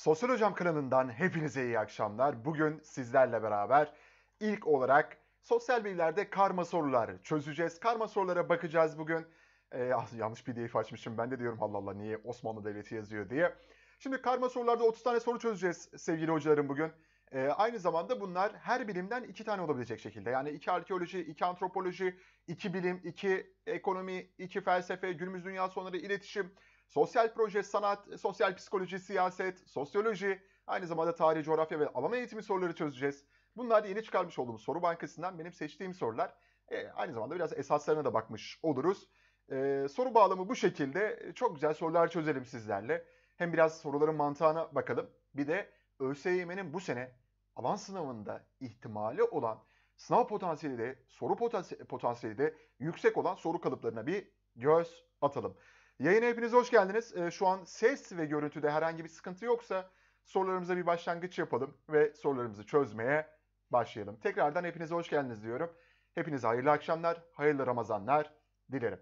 Sosyal Hocam kanalından hepinize iyi akşamlar. Bugün sizlerle beraber ilk olarak sosyal bilgilerde karma sorular çözeceğiz. Karma sorulara bakacağız bugün. Ee, ah, yanlış pdf açmışım ben de diyorum Allah Allah niye Osmanlı Devleti yazıyor diye. Şimdi karma sorularda 30 tane soru çözeceğiz sevgili hocalarım bugün. Ee, aynı zamanda bunlar her bilimden 2 tane olabilecek şekilde. Yani 2 arkeoloji, 2 antropoloji, 2 bilim, 2 ekonomi, 2 felsefe, günümüz dünya sonları, iletişim, sosyal proje, sanat, sosyal psikoloji, siyaset, sosyoloji, aynı zamanda tarih, coğrafya ve alan eğitimi soruları çözeceğiz. Bunlar da yeni çıkarmış olduğumuz soru bankasından benim seçtiğim sorular. E, aynı zamanda biraz esaslarına da bakmış oluruz. E, soru bağlamı bu şekilde. E, çok güzel sorular çözelim sizlerle. Hem biraz soruların mantığına bakalım. Bir de ÖSYM'nin bu sene alan sınavında ihtimali olan sınav potansiyeli de soru potansiyeli de yüksek olan soru kalıplarına bir göz atalım. Yayına hepiniz hoş geldiniz. Ee, şu an ses ve görüntüde herhangi bir sıkıntı yoksa sorularımıza bir başlangıç yapalım ve sorularımızı çözmeye başlayalım. Tekrardan hepinize hoş geldiniz diyorum. Hepinize hayırlı akşamlar, hayırlı Ramazanlar dilerim.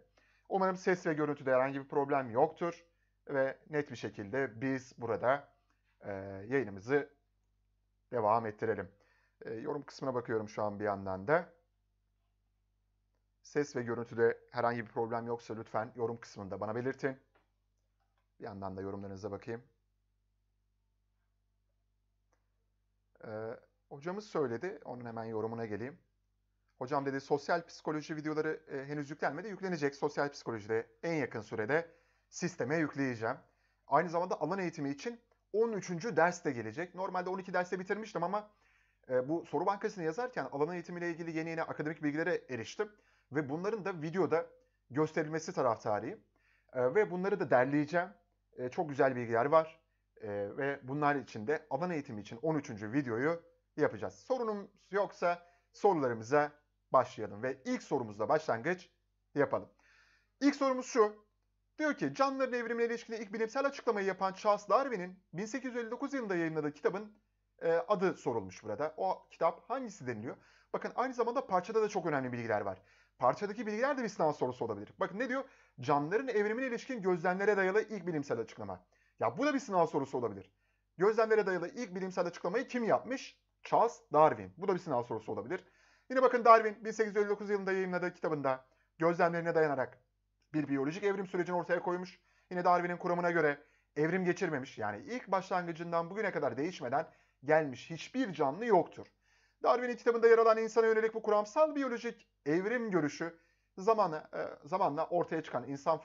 Umarım ses ve görüntüde herhangi bir problem yoktur ve net bir şekilde biz burada e, yayınımızı devam ettirelim. E, yorum kısmına bakıyorum şu an bir yandan da. Ses ve görüntüde herhangi bir problem yoksa lütfen yorum kısmında bana belirtin. Bir yandan da yorumlarınıza bakayım. Ee, hocamız söyledi, onun hemen yorumuna geleyim. Hocam dedi sosyal psikoloji videoları e, henüz yüklenmedi, yüklenecek. Sosyal psikolojide en yakın sürede sisteme yükleyeceğim. Aynı zamanda alan eğitimi için 13. ders de gelecek. Normalde 12 derste bitirmiştim ama e, bu soru bankasını yazarken alan eğitimiyle ilgili yeni yeni akademik bilgilere eriştim. Ve bunların da videoda gösterilmesi taraftarıyım. E, ve bunları da derleyeceğim. E, çok güzel bilgiler var. E, ve bunlar için de alan eğitimi için 13. videoyu yapacağız. Sorunum yoksa sorularımıza başlayalım. Ve ilk sorumuzla başlangıç yapalım. İlk sorumuz şu. Diyor ki canlıların evrimine ilişkin ilk bilimsel açıklamayı yapan Charles Darwin'in 1859 yılında yayınladığı kitabın e, adı sorulmuş burada. O kitap hangisi deniliyor? Bakın aynı zamanda parçada da çok önemli bilgiler var. Parçadaki bilgiler de bir sınav sorusu olabilir. Bakın ne diyor? Canlıların evrimine ilişkin gözlemlere dayalı ilk bilimsel açıklama. Ya bu da bir sınav sorusu olabilir. Gözlemlere dayalı ilk bilimsel açıklamayı kim yapmış? Charles Darwin. Bu da bir sınav sorusu olabilir. Yine bakın Darwin 1859 yılında yayınladığı kitabında gözlemlerine dayanarak bir biyolojik evrim sürecini ortaya koymuş. Yine Darwin'in kuramına göre evrim geçirmemiş. Yani ilk başlangıcından bugüne kadar değişmeden gelmiş hiçbir canlı yoktur. Darwin'in kitabında yer alan insana yönelik bu kuramsal biyolojik evrim görüşü zamanla, e, zamanla ortaya çıkan insan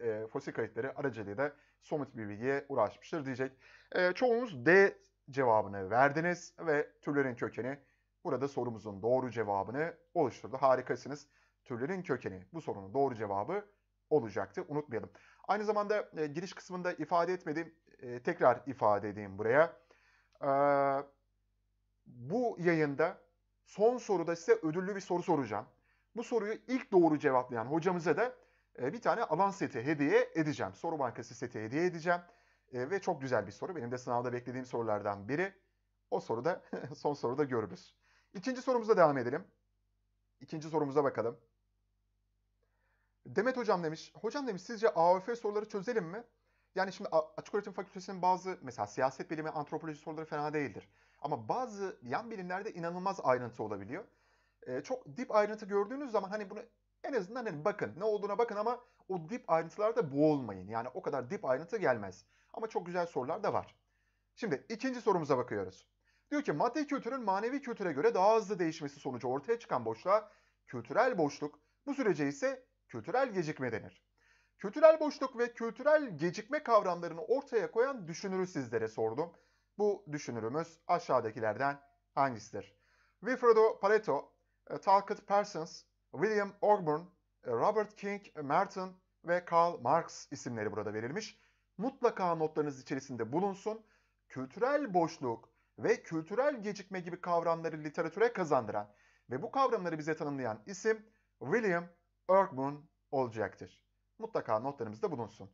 e, fosil, kayıtları aracılığıyla somut bir bilgiye ulaşmıştır diyecek. E, çoğunuz D cevabını verdiniz ve türlerin kökeni burada sorumuzun doğru cevabını oluşturdu. Harikasınız. Türlerin kökeni bu sorunun doğru cevabı olacaktı. Unutmayalım. Aynı zamanda e, giriş kısmında ifade etmedim. tekrar ifade edeyim buraya. Eee bu yayında son soruda size ödüllü bir soru soracağım. Bu soruyu ilk doğru cevaplayan hocamıza da e, bir tane alan seti hediye edeceğim. Soru bankası seti hediye edeceğim. E, ve çok güzel bir soru. Benim de sınavda beklediğim sorulardan biri. O soruda son soruda görürüz. İkinci sorumuza devam edelim. İkinci sorumuza bakalım. Demet hocam demiş. Hocam demiş sizce AOF soruları çözelim mi? Yani şimdi açık öğretim fakültesinin bazı mesela siyaset bilimi, antropoloji soruları fena değildir. Ama bazı yan bilimlerde inanılmaz ayrıntı olabiliyor. E, çok dip ayrıntı gördüğünüz zaman hani bunu en azından hani bakın ne olduğuna bakın ama o dip ayrıntılarda boğulmayın. Yani o kadar dip ayrıntı gelmez. Ama çok güzel sorular da var. Şimdi ikinci sorumuza bakıyoruz. Diyor ki maddi kültürün manevi kültüre göre daha hızlı değişmesi sonucu ortaya çıkan boşluğa kültürel boşluk, bu sürece ise kültürel gecikme denir. Kültürel boşluk ve kültürel gecikme kavramlarını ortaya koyan düşünürü sizlere sordum. Bu düşünürümüz aşağıdakilerden hangisidir? Wilfredo Pareto, e, Talcott Parsons, William Ogburn, e, Robert King Merton ve Karl Marx isimleri burada verilmiş. Mutlaka notlarınız içerisinde bulunsun. Kültürel boşluk ve kültürel gecikme gibi kavramları literatüre kazandıran ve bu kavramları bize tanımlayan isim William Ogburn olacaktır. Mutlaka notlarımızda bulunsun.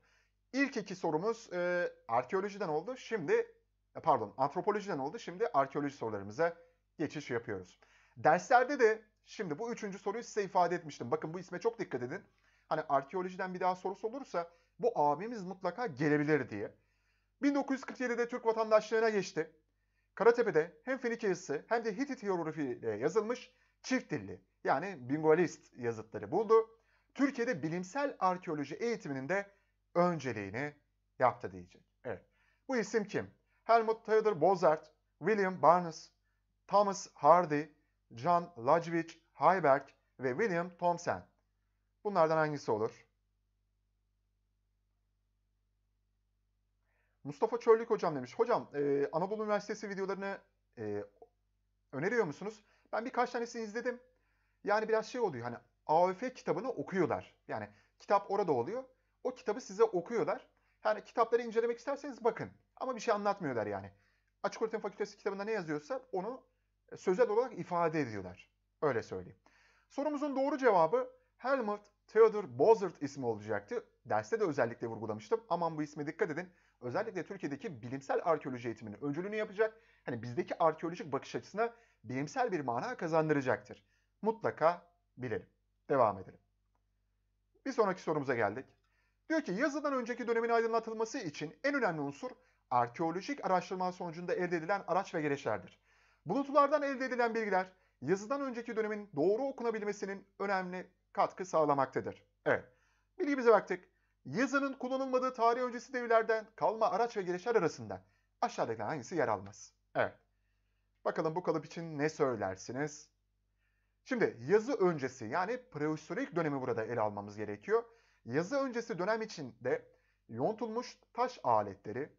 İlk iki sorumuz e, arkeolojiden oldu. Şimdi e, pardon antropolojiden oldu. Şimdi arkeoloji sorularımıza geçiş yapıyoruz. Derslerde de şimdi bu üçüncü soruyu size ifade etmiştim. Bakın bu isme çok dikkat edin. Hani arkeolojiden bir daha sorusu olursa bu abimiz mutlaka gelebilir diye. 1947'de Türk vatandaşlığına geçti. Karatepe'de hem Fenike yazısı hem de Hitit hieroglifiyle yazılmış çift dilli yani bingoalist yazıtları buldu. Türkiye'de bilimsel arkeoloji eğitiminin de önceliğini yaptı diyecek. Evet. Bu isim kim? Helmut Taylor Bozert, William Barnes, Thomas Hardy, John Lodgewich Heiberg ve William Thompson. Bunlardan hangisi olur? Mustafa Çöllük hocam demiş. Hocam e, Anadolu Üniversitesi videolarını e, öneriyor musunuz? Ben birkaç tanesini izledim. Yani biraz şey oluyor hani AOF kitabını okuyorlar. Yani kitap orada oluyor. O kitabı size okuyorlar. Yani kitapları incelemek isterseniz bakın. Ama bir şey anlatmıyor der yani. Açık öğretim fakültesi kitabında ne yazıyorsa onu e, sözel olarak ifade ediyorlar. Öyle söyleyeyim. Sorumuzun doğru cevabı Helmut Theodor Bozert ismi olacaktı. Derste de özellikle vurgulamıştım. Aman bu isme dikkat edin. Özellikle Türkiye'deki bilimsel arkeoloji eğitiminin öncülüğünü yapacak. Hani bizdeki arkeolojik bakış açısına bilimsel bir mana kazandıracaktır. Mutlaka bilelim. Devam edelim. Bir sonraki sorumuza geldik. Diyor ki yazıdan önceki dönemin aydınlatılması için en önemli unsur arkeolojik araştırma sonucunda elde edilen araç ve gereçlerdir. Buluntulardan elde edilen bilgiler yazıdan önceki dönemin doğru okunabilmesinin önemli katkı sağlamaktadır. Evet, bilgimize baktık. Yazının kullanılmadığı tarih öncesi devirlerden kalma araç ve gereçler arasında aşağıdaki hangisi yer almaz? Evet. Bakalım bu kalıp için ne söylersiniz? Şimdi yazı öncesi yani prehistorik dönemi burada ele almamız gerekiyor. Yazı öncesi dönem içinde yontulmuş taş aletleri,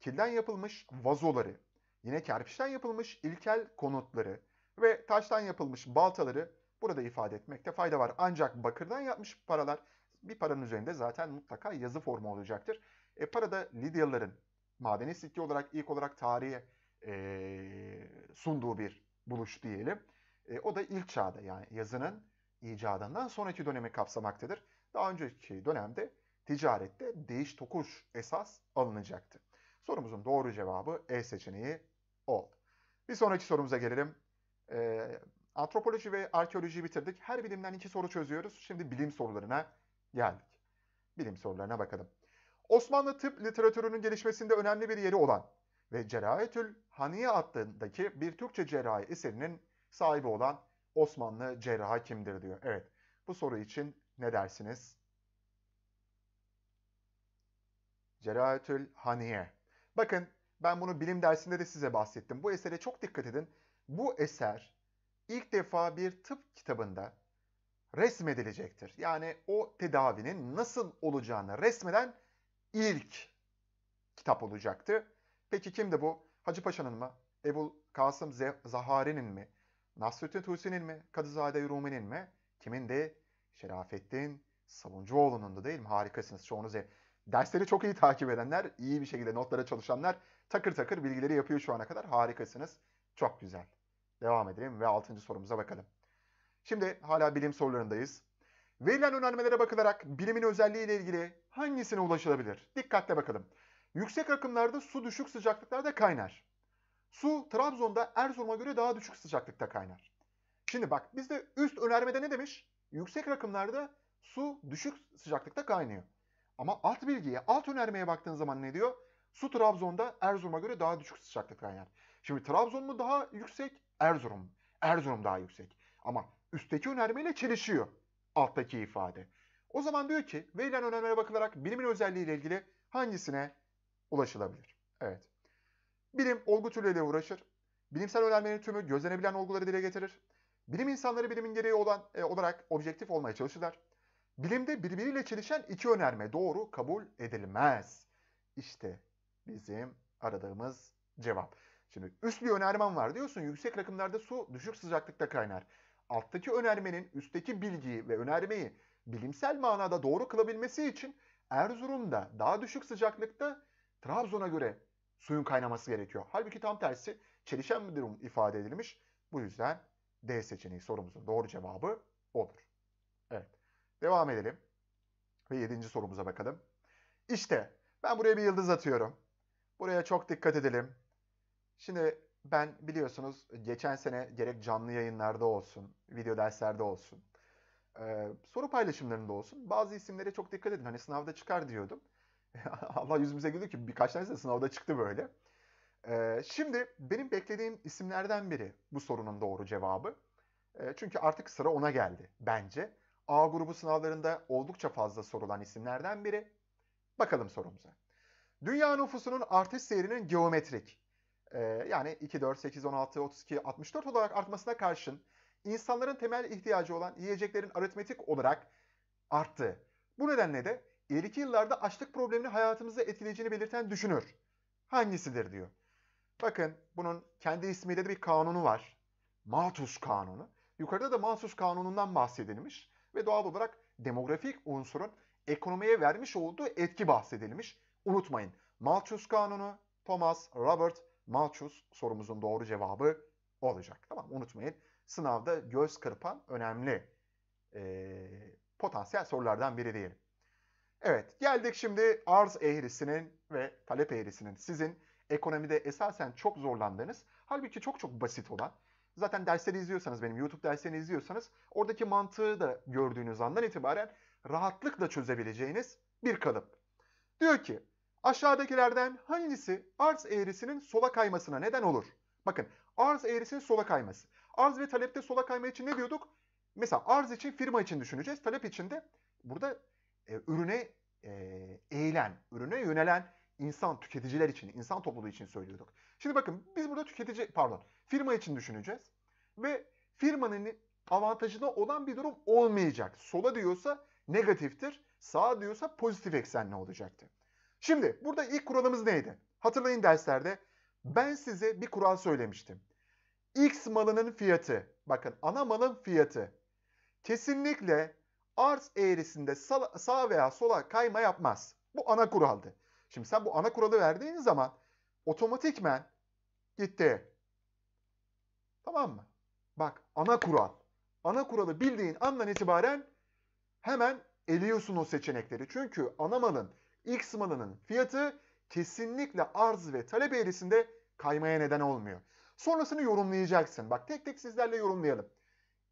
kilden yapılmış vazoları, yine kerpiçten yapılmış ilkel konutları ve taştan yapılmış baltaları burada ifade etmekte fayda var. Ancak bakırdan yapmış paralar bir paranın üzerinde zaten mutlaka yazı formu olacaktır. E, da Lidyalıların madeni sikke olarak ilk olarak tarihe e, sunduğu bir buluş diyelim. E, o da ilk çağda yani yazının icadından sonraki dönemi kapsamaktadır. Daha önceki dönemde ticarette değiş tokuş esas alınacaktı. Sorumuzun doğru cevabı E seçeneği oldu. Bir sonraki sorumuza gelelim. E, antropoloji ve arkeoloji bitirdik. Her bilimden iki soru çözüyoruz. Şimdi bilim sorularına geldik. Bilim sorularına bakalım. Osmanlı tıp literatürünün gelişmesinde önemli bir yeri olan ve Cerrahetül Haniye adındaki bir Türkçe cerrahi eserinin sahibi olan Osmanlı cerrahı kimdir diyor. Evet bu soru için ne dersiniz? Cerrahetül Haniye Bakın ben bunu bilim dersinde de size bahsettim. Bu esere çok dikkat edin. Bu eser ilk defa bir tıp kitabında resmedilecektir. Yani o tedavinin nasıl olacağını resmeden ilk kitap olacaktı. Peki kimdi bu? Hacı Paşa'nın mı? Ebu Kasım Zahari'nin mi? Nasrettin Tusi'nin mi? Kadızade Rumi'nin mi? Kimin de? Şerafettin Savuncuoğlu'nun da değil mi? Harikasınız. Çoğunuz ev. Dersleri çok iyi takip edenler, iyi bir şekilde notlara çalışanlar takır takır bilgileri yapıyor şu ana kadar. Harikasınız. Çok güzel. Devam edelim ve 6. sorumuza bakalım. Şimdi hala bilim sorularındayız. Verilen önermelere bakılarak bilimin özelliği ile ilgili hangisine ulaşılabilir? Dikkatle bakalım. Yüksek akımlarda su düşük sıcaklıklarda kaynar. Su Trabzon'da Erzurum'a göre daha düşük sıcaklıkta kaynar. Şimdi bak bizde üst önermede ne demiş? Yüksek rakımlarda su düşük sıcaklıkta kaynıyor. Ama alt bilgiye, alt önermeye baktığın zaman ne diyor? Su Trabzon'da Erzurum'a göre daha düşük sıcaklıktan yer. Şimdi Trabzon mu daha yüksek? Erzurum. Erzurum daha yüksek. Ama üstteki önermeyle çelişiyor alttaki ifade. O zaman diyor ki verilen önermelere bakılarak bilimin özelliğiyle ilgili hangisine ulaşılabilir? Evet. Bilim olgu türleriyle uğraşır. Bilimsel önermenin tümü gözlenebilen olguları dile getirir. Bilim insanları bilimin gereği olan e, olarak objektif olmaya çalışırlar. Bilimde birbiriyle çelişen iki önerme doğru kabul edilmez. İşte bizim aradığımız cevap. Şimdi üst bir önermem var diyorsun yüksek rakımlarda su düşük sıcaklıkta kaynar. Alttaki önermenin üstteki bilgiyi ve önermeyi bilimsel manada doğru kılabilmesi için Erzurum'da daha düşük sıcaklıkta Trabzon'a göre suyun kaynaması gerekiyor. Halbuki tam tersi çelişen bir durum ifade edilmiş. Bu yüzden D seçeneği sorumuzun doğru cevabı odur. Devam edelim. Ve yedinci sorumuza bakalım. İşte ben buraya bir yıldız atıyorum. Buraya çok dikkat edelim. Şimdi ben biliyorsunuz geçen sene gerek canlı yayınlarda olsun, video derslerde olsun, e, soru paylaşımlarında olsun bazı isimlere çok dikkat edin. Hani sınavda çıkar diyordum. Allah yüzümüze güldü ki birkaç tanesi de sınavda çıktı böyle. E, şimdi benim beklediğim isimlerden biri bu sorunun doğru cevabı. E, çünkü artık sıra ona geldi bence. A grubu sınavlarında oldukça fazla sorulan isimlerden biri. Bakalım sorumuza. Dünya nüfusunun artış seyrinin geometrik, e, yani 2, 4, 8, 16, 32, 64 olarak artmasına karşın insanların temel ihtiyacı olan yiyeceklerin aritmetik olarak arttı. Bu nedenle de ileriki yıllarda açlık problemini hayatımızı etkileyeceğini belirten düşünür. Hangisidir diyor. Bakın bunun kendi ismiyle de bir kanunu var. Malthus kanunu. Yukarıda da Malthus kanunundan bahsedilmiş ve doğal olarak demografik unsurun ekonomiye vermiş olduğu etki bahsedilmiş. Unutmayın Malthus kanunu Thomas Robert Malthus sorumuzun doğru cevabı olacak. Tamam unutmayın sınavda göz kırpan önemli e, potansiyel sorulardan biri diyelim. Evet geldik şimdi arz eğrisinin ve talep eğrisinin sizin ekonomide esasen çok zorlandığınız halbuki çok çok basit olan Zaten dersleri izliyorsanız benim YouTube derslerini izliyorsanız oradaki mantığı da gördüğünüz andan itibaren rahatlıkla çözebileceğiniz bir kalıp. Diyor ki aşağıdakilerden hangisi arz eğrisinin sola kaymasına neden olur? Bakın arz eğrisinin sola kayması. Arz ve talepte sola kayma için ne diyorduk? Mesela arz için firma için düşüneceğiz. Talep için de burada e, ürüne e, eğilen, ürüne yönelen insan tüketiciler için, insan topluluğu için söylüyorduk. Şimdi bakın biz burada tüketici pardon firma için düşüneceğiz ve firmanın avantajına olan bir durum olmayacak. Sola diyorsa negatiftir, sağa diyorsa pozitif eksenli olacaktı. Şimdi burada ilk kuralımız neydi? Hatırlayın derslerde ben size bir kural söylemiştim. X malının fiyatı, bakın ana malın fiyatı kesinlikle arz eğrisinde sağ veya sola kayma yapmaz. Bu ana kuraldı. Şimdi sen bu ana kuralı verdiğin zaman otomatikmen gitti. Tamam mı? Bak ana kural. Ana kuralı bildiğin andan itibaren hemen eliyorsun o seçenekleri. Çünkü ana malın, X malının fiyatı kesinlikle arz ve talep eğrisinde kaymaya neden olmuyor. Sonrasını yorumlayacaksın. Bak tek tek sizlerle yorumlayalım.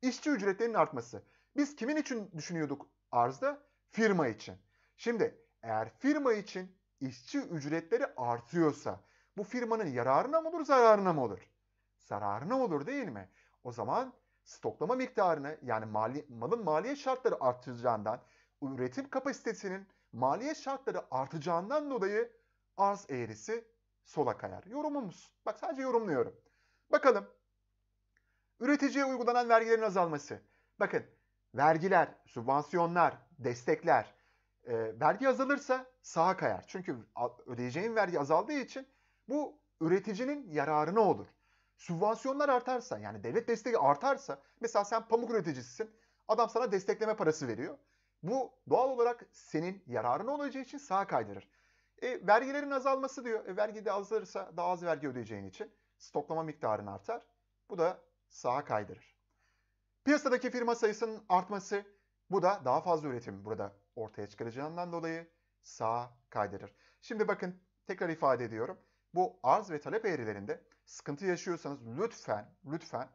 İşçi ücretlerinin artması. Biz kimin için düşünüyorduk arzda? Firma için. Şimdi eğer firma için işçi ücretleri artıyorsa bu firmanın yararına mı olur, zararına mı olur? Zararına olur değil mi? O zaman stoklama miktarını yani mali, malın maliye şartları artacağından, üretim kapasitesinin maliye şartları artacağından dolayı arz eğrisi sola kayar. Yorumumuz. Bak sadece yorumluyorum. Bakalım. Üreticiye uygulanan vergilerin azalması. Bakın vergiler, sübvansiyonlar, destekler e, vergi azalırsa sağa kayar. Çünkü ödeyeceğin vergi azaldığı için bu üreticinin yararına olur. Sübvansiyonlar artarsa yani devlet desteği artarsa mesela sen pamuk üreticisisin adam sana destekleme parası veriyor. Bu doğal olarak senin yararına olacağı için sağa kaydırır. E, vergilerin azalması diyor. E, vergi de azalırsa daha az vergi ödeyeceğin için stoklama miktarın artar. Bu da sağa kaydırır. Piyasadaki firma sayısının artması bu da daha fazla üretim burada ortaya çıkaracağından dolayı sağa kaydırır. Şimdi bakın tekrar ifade ediyorum. Bu arz ve talep eğrilerinde sıkıntı yaşıyorsanız lütfen, lütfen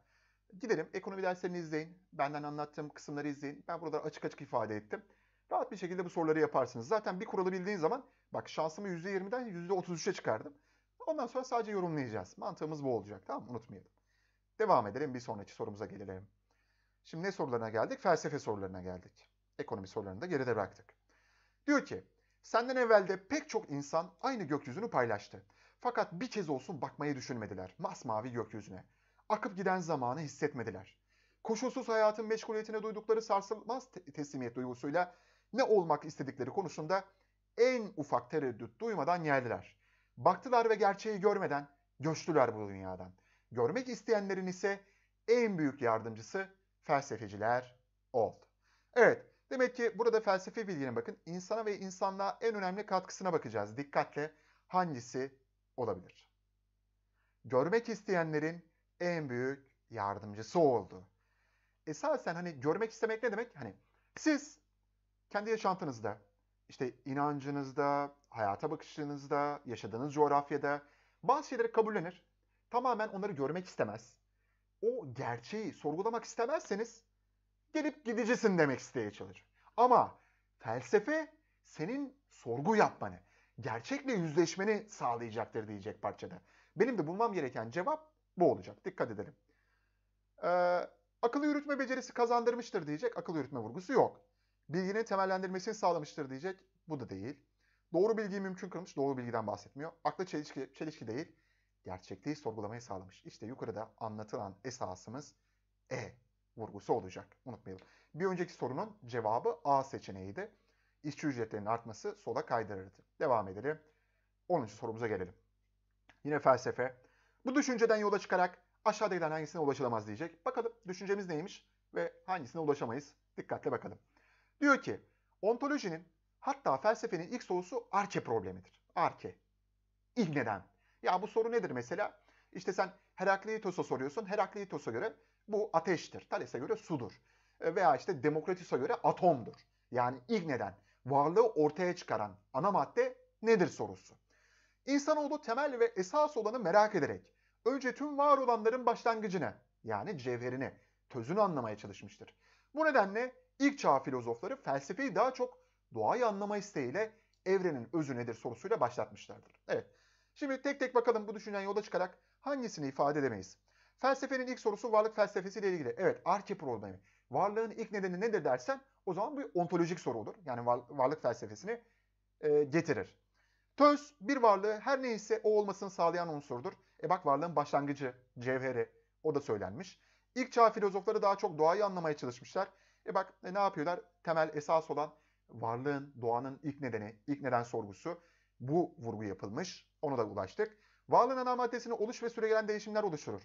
gidelim ekonomi derslerini izleyin. Benden anlattığım kısımları izleyin. Ben burada açık açık ifade ettim. Rahat bir şekilde bu soruları yaparsınız. Zaten bir kuralı bildiğin zaman bak şansımı %20'den %33'e çıkardım. Ondan sonra sadece yorumlayacağız. Mantığımız bu olacak. Tamam mı? Unutmayalım. Devam edelim. Bir sonraki sorumuza gelelim. Şimdi ne sorularına geldik? Felsefe sorularına geldik ekonomi sorularını da geride bıraktık. Diyor ki, senden evvel de pek çok insan aynı gökyüzünü paylaştı. Fakat bir kez olsun bakmayı düşünmediler masmavi gökyüzüne. Akıp giden zamanı hissetmediler. Koşulsuz hayatın meşguliyetine duydukları sarsılmaz te teslimiyet duygusuyla ne olmak istedikleri konusunda en ufak tereddüt duymadan geldiler. Baktılar ve gerçeği görmeden göçtüler bu dünyadan. Görmek isteyenlerin ise en büyük yardımcısı felsefeciler oldu. Evet, Demek ki burada felsefi bilginin bakın insana ve insanlığa en önemli katkısına bakacağız. Dikkatle hangisi olabilir? Görmek isteyenlerin en büyük yardımcısı oldu. Esasen hani görmek istemek ne demek? Hani siz kendi yaşantınızda, işte inancınızda, hayata bakışınızda, yaşadığınız coğrafyada bazı şeyleri kabullenir. Tamamen onları görmek istemez. O gerçeği sorgulamak istemezseniz gelip gidicisin demek isteye çalışır. Ama felsefe senin sorgu yapmanı, gerçekle yüzleşmeni sağlayacaktır diyecek parçada. Benim de bulmam gereken cevap bu olacak. Dikkat edelim. Ee, akıl yürütme becerisi kazandırmıştır diyecek. Akıl yürütme vurgusu yok. Bilginin temellendirmesini sağlamıştır diyecek. Bu da değil. Doğru bilgiyi mümkün kılmış. Doğru bilgiden bahsetmiyor. Akla çelişki, çelişki değil. Gerçekliği sorgulamayı sağlamış. İşte yukarıda anlatılan esasımız E vurgusu olacak. Unutmayalım. Bir önceki sorunun cevabı A seçeneğiydi. İşçi ücretlerinin artması sola kaydırırdı. Devam edelim. 10. sorumuza gelelim. Yine felsefe. Bu düşünceden yola çıkarak aşağıdakilerden hangisine ulaşılamaz diyecek. Bakalım düşüncemiz neymiş ve hangisine ulaşamayız. Dikkatle bakalım. Diyor ki ontolojinin hatta felsefenin ilk sorusu arke problemidir. Arke. İlk neden? Ya bu soru nedir mesela? İşte sen Herakleitos'a soruyorsun. Herakleitos'a göre bu ateştir. Thales'e göre sudur. E, veya işte Demokratis'e göre atomdur. Yani ilk neden varlığı ortaya çıkaran ana madde nedir sorusu. İnsanoğlu temel ve esas olanı merak ederek önce tüm var olanların başlangıcını yani cevherini, tözünü anlamaya çalışmıştır. Bu nedenle ilk çağ filozofları felsefeyi daha çok doğayı anlama isteğiyle evrenin özü nedir sorusuyla başlatmışlardır. Evet. Şimdi tek tek bakalım bu düşünen yola çıkarak hangisini ifade edemeyiz. Felsefenin ilk sorusu varlık felsefesiyle ilgili. Evet, arke problemi. Varlığın ilk nedeni nedir dersen o zaman bu ontolojik soru olur. Yani varlık felsefesini e, getirir. Töz bir varlığı her neyse o olmasını sağlayan unsurdur. E bak varlığın başlangıcı, cevheri o da söylenmiş. İlk çağ filozofları daha çok doğayı anlamaya çalışmışlar. E bak e, ne yapıyorlar? Temel esas olan varlığın, doğanın ilk nedeni, ilk neden sorgusu. Bu vurgu yapılmış. Ona da ulaştık. Varlığın ana maddesini oluş ve süre gelen değişimler oluşturur.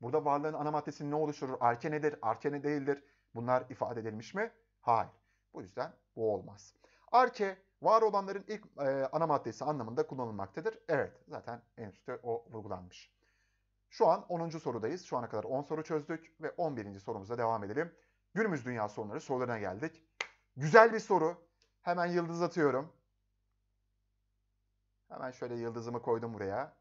Burada varlığın ana maddesinin ne oluşturur? Arke nedir? Arke ne değildir? Bunlar ifade edilmiş mi? Hayır. Bu yüzden bu olmaz. Arke var olanların ilk e, ana maddesi anlamında kullanılmaktadır. Evet zaten en üstte o vurgulanmış. Şu an 10. sorudayız. Şu ana kadar 10 soru çözdük ve 11. sorumuza devam edelim. Günümüz dünya sorunları sorularına geldik. Güzel bir soru. Hemen yıldız atıyorum. Hemen şöyle yıldızımı koydum buraya.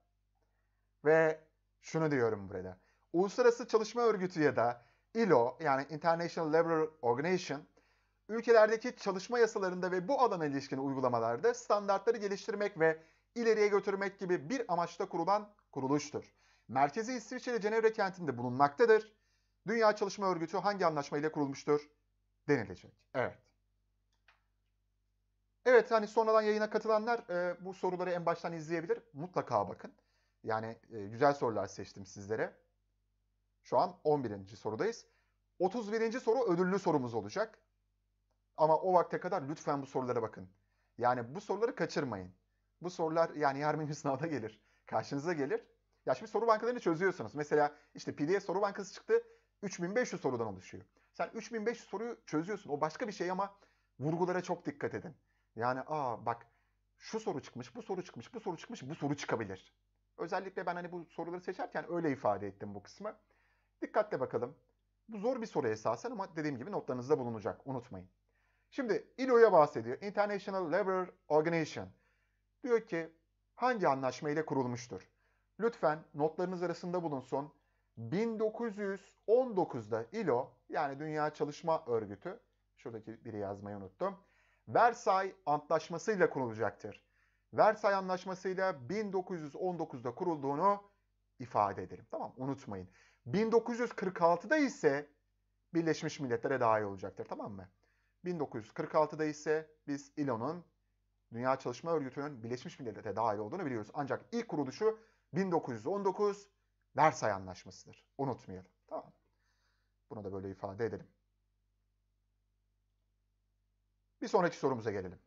Ve şunu diyorum burada. Uluslararası Çalışma Örgütü ya da ILO yani International Labour Organization ülkelerdeki çalışma yasalarında ve bu alana ilişkin uygulamalarda standartları geliştirmek ve ileriye götürmek gibi bir amaçla kurulan kuruluştur. Merkezi İsviçre Cenevre kentinde bulunmaktadır. Dünya Çalışma Örgütü hangi anlaşma ile kurulmuştur denilecek. Evet. Evet hani sonradan yayına katılanlar e, bu soruları en baştan izleyebilir. Mutlaka bakın. Yani e, güzel sorular seçtim sizlere. Şu an 11. sorudayız. 31. soru ödüllü sorumuz olacak. Ama o vakte kadar lütfen bu sorulara bakın. Yani bu soruları kaçırmayın. Bu sorular yani yarın sınavda gelir. Karşınıza gelir. Ya şimdi soru bankalarını çözüyorsunuz. Mesela işte PDF soru bankası çıktı. 3500 sorudan oluşuyor. Sen 3500 soruyu çözüyorsun. O başka bir şey ama vurgulara çok dikkat edin. Yani aa bak şu soru çıkmış, bu soru çıkmış, bu soru çıkmış, bu soru çıkabilir. Özellikle ben hani bu soruları seçerken öyle ifade ettim bu kısmı. Dikkatle bakalım. Bu zor bir soru esasen ama dediğim gibi notlarınızda bulunacak. Unutmayın. Şimdi ILO'ya bahsediyor. International Labour Organization. Diyor ki hangi anlaşma ile kurulmuştur? Lütfen notlarınız arasında bulunsun. 1919'da ILO yani Dünya Çalışma Örgütü şuradaki biri yazmayı unuttum. Versay Antlaşması ile kurulacaktır. Versay Anlaşması ile 1919'da kurulduğunu ifade edelim. Tamam unutmayın. 1946'da ise Birleşmiş Milletler'e dahil olacaktır tamam mı? 1946'da ise biz İLO'nun Dünya Çalışma Örgütü'nün Birleşmiş Milletler'e dahil olduğunu biliyoruz. Ancak ilk kuruluşu 1919 Versay Anlaşması'dır. Unutmayalım. Tamam. Bunu da böyle ifade edelim. Bir sonraki sorumuza gelelim.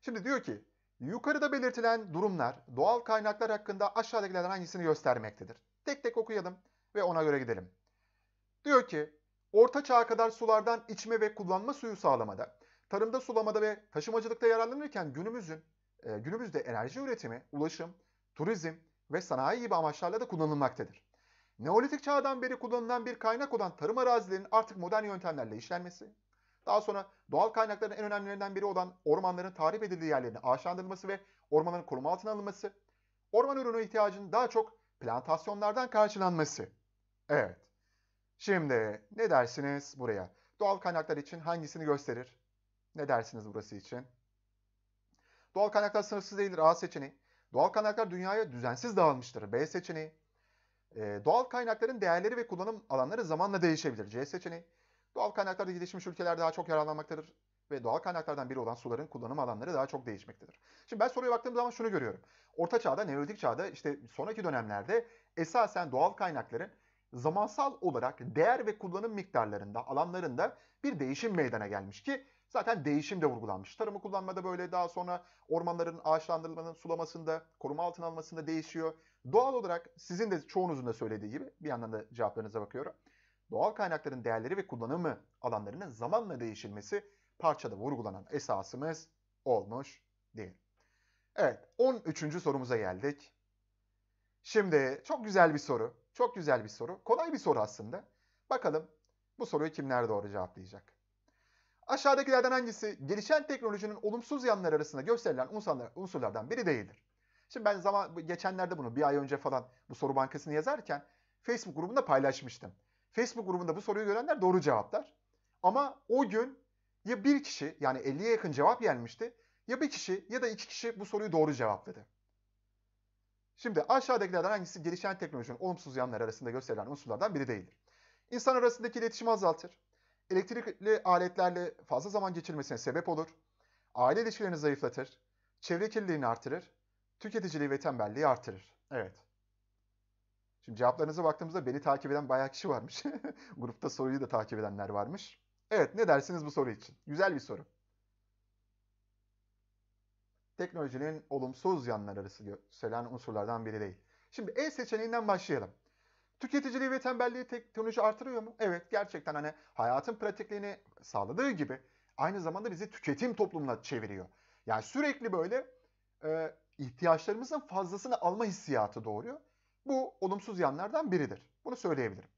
Şimdi diyor ki, yukarıda belirtilen durumlar doğal kaynaklar hakkında aşağıdakilerden hangisini göstermektedir? Tek tek okuyalım ve ona göre gidelim. Diyor ki, orta çağa kadar sulardan içme ve kullanma suyu sağlamada, tarımda sulamada ve taşımacılıkta yararlanırken günümüzün e, günümüzde enerji üretimi, ulaşım, turizm ve sanayi gibi amaçlarla da kullanılmaktadır. Neolitik çağdan beri kullanılan bir kaynak olan tarım arazilerinin artık modern yöntemlerle işlenmesi, daha sonra doğal kaynakların en önemlilerinden biri olan ormanların tahrip edildiği yerlerine ağaçlandırılması ve ormanların koruma altına alınması, orman ürünü ihtiyacının daha çok plantasyonlardan karşılanması Evet. Şimdi ne dersiniz buraya? Doğal kaynaklar için hangisini gösterir? Ne dersiniz burası için? Doğal kaynaklar sınırsız değildir. A seçeneği. Doğal kaynaklar dünyaya düzensiz dağılmıştır. B seçeneği. Ee, doğal kaynakların değerleri ve kullanım alanları zamanla değişebilir. C seçeneği. Doğal kaynaklarda gelişmiş ülkeler daha çok yararlanmaktadır ve doğal kaynaklardan biri olan suların kullanım alanları daha çok değişmektedir. Şimdi ben soruya baktığım zaman şunu görüyorum. Orta çağda, Neolitik çağda işte sonraki dönemlerde esasen doğal kaynakların zamansal olarak değer ve kullanım miktarlarında, alanlarında bir değişim meydana gelmiş ki zaten değişim de vurgulanmış. Tarımı kullanmada böyle daha sonra ormanların ağaçlandırılmanın sulamasında, koruma altına almasında değişiyor. Doğal olarak sizin de çoğunuzun da söylediği gibi bir yandan da cevaplarınıza bakıyorum. Doğal kaynakların değerleri ve kullanımı alanlarının zamanla değişilmesi parçada vurgulanan esasımız olmuş değil. Evet 13. sorumuza geldik. Şimdi çok güzel bir soru. Çok güzel bir soru. Kolay bir soru aslında. Bakalım bu soruyu kimler doğru cevaplayacak? Aşağıdakilerden hangisi gelişen teknolojinin olumsuz yanları arasında gösterilen unsurlardan biri değildir? Şimdi ben zaman geçenlerde bunu bir ay önce falan bu soru bankasını yazarken Facebook grubunda paylaşmıştım. Facebook grubunda bu soruyu görenler doğru cevaplar. Ama o gün ya bir kişi yani 50'ye yakın cevap gelmişti ya bir kişi ya da iki kişi bu soruyu doğru cevapladı. Şimdi aşağıdakilerden hangisi gelişen teknolojinin olumsuz yanları arasında gösterilen unsurlardan biri değildir? İnsan arasındaki iletişimi azaltır. Elektrikli aletlerle fazla zaman geçirmesine sebep olur. Aile ilişkilerini zayıflatır. Çevre kirliliğini artırır. Tüketiciliği ve tembelliği artırır. Evet. Şimdi cevaplarınıza baktığımızda beni takip eden bayağı kişi varmış. Grupta soruyu da takip edenler varmış. Evet ne dersiniz bu soru için? Güzel bir soru teknolojinin olumsuz yanları gösteren unsurlardan biri değil. Şimdi E seçeneğinden başlayalım. Tüketiciliği ve tembelliği teknoloji artırıyor mu? Evet gerçekten hani hayatın pratikliğini sağladığı gibi aynı zamanda bizi tüketim toplumuna çeviriyor. Yani sürekli böyle e, ihtiyaçlarımızın fazlasını alma hissiyatı doğuruyor. Bu olumsuz yanlardan biridir. Bunu söyleyebilirim.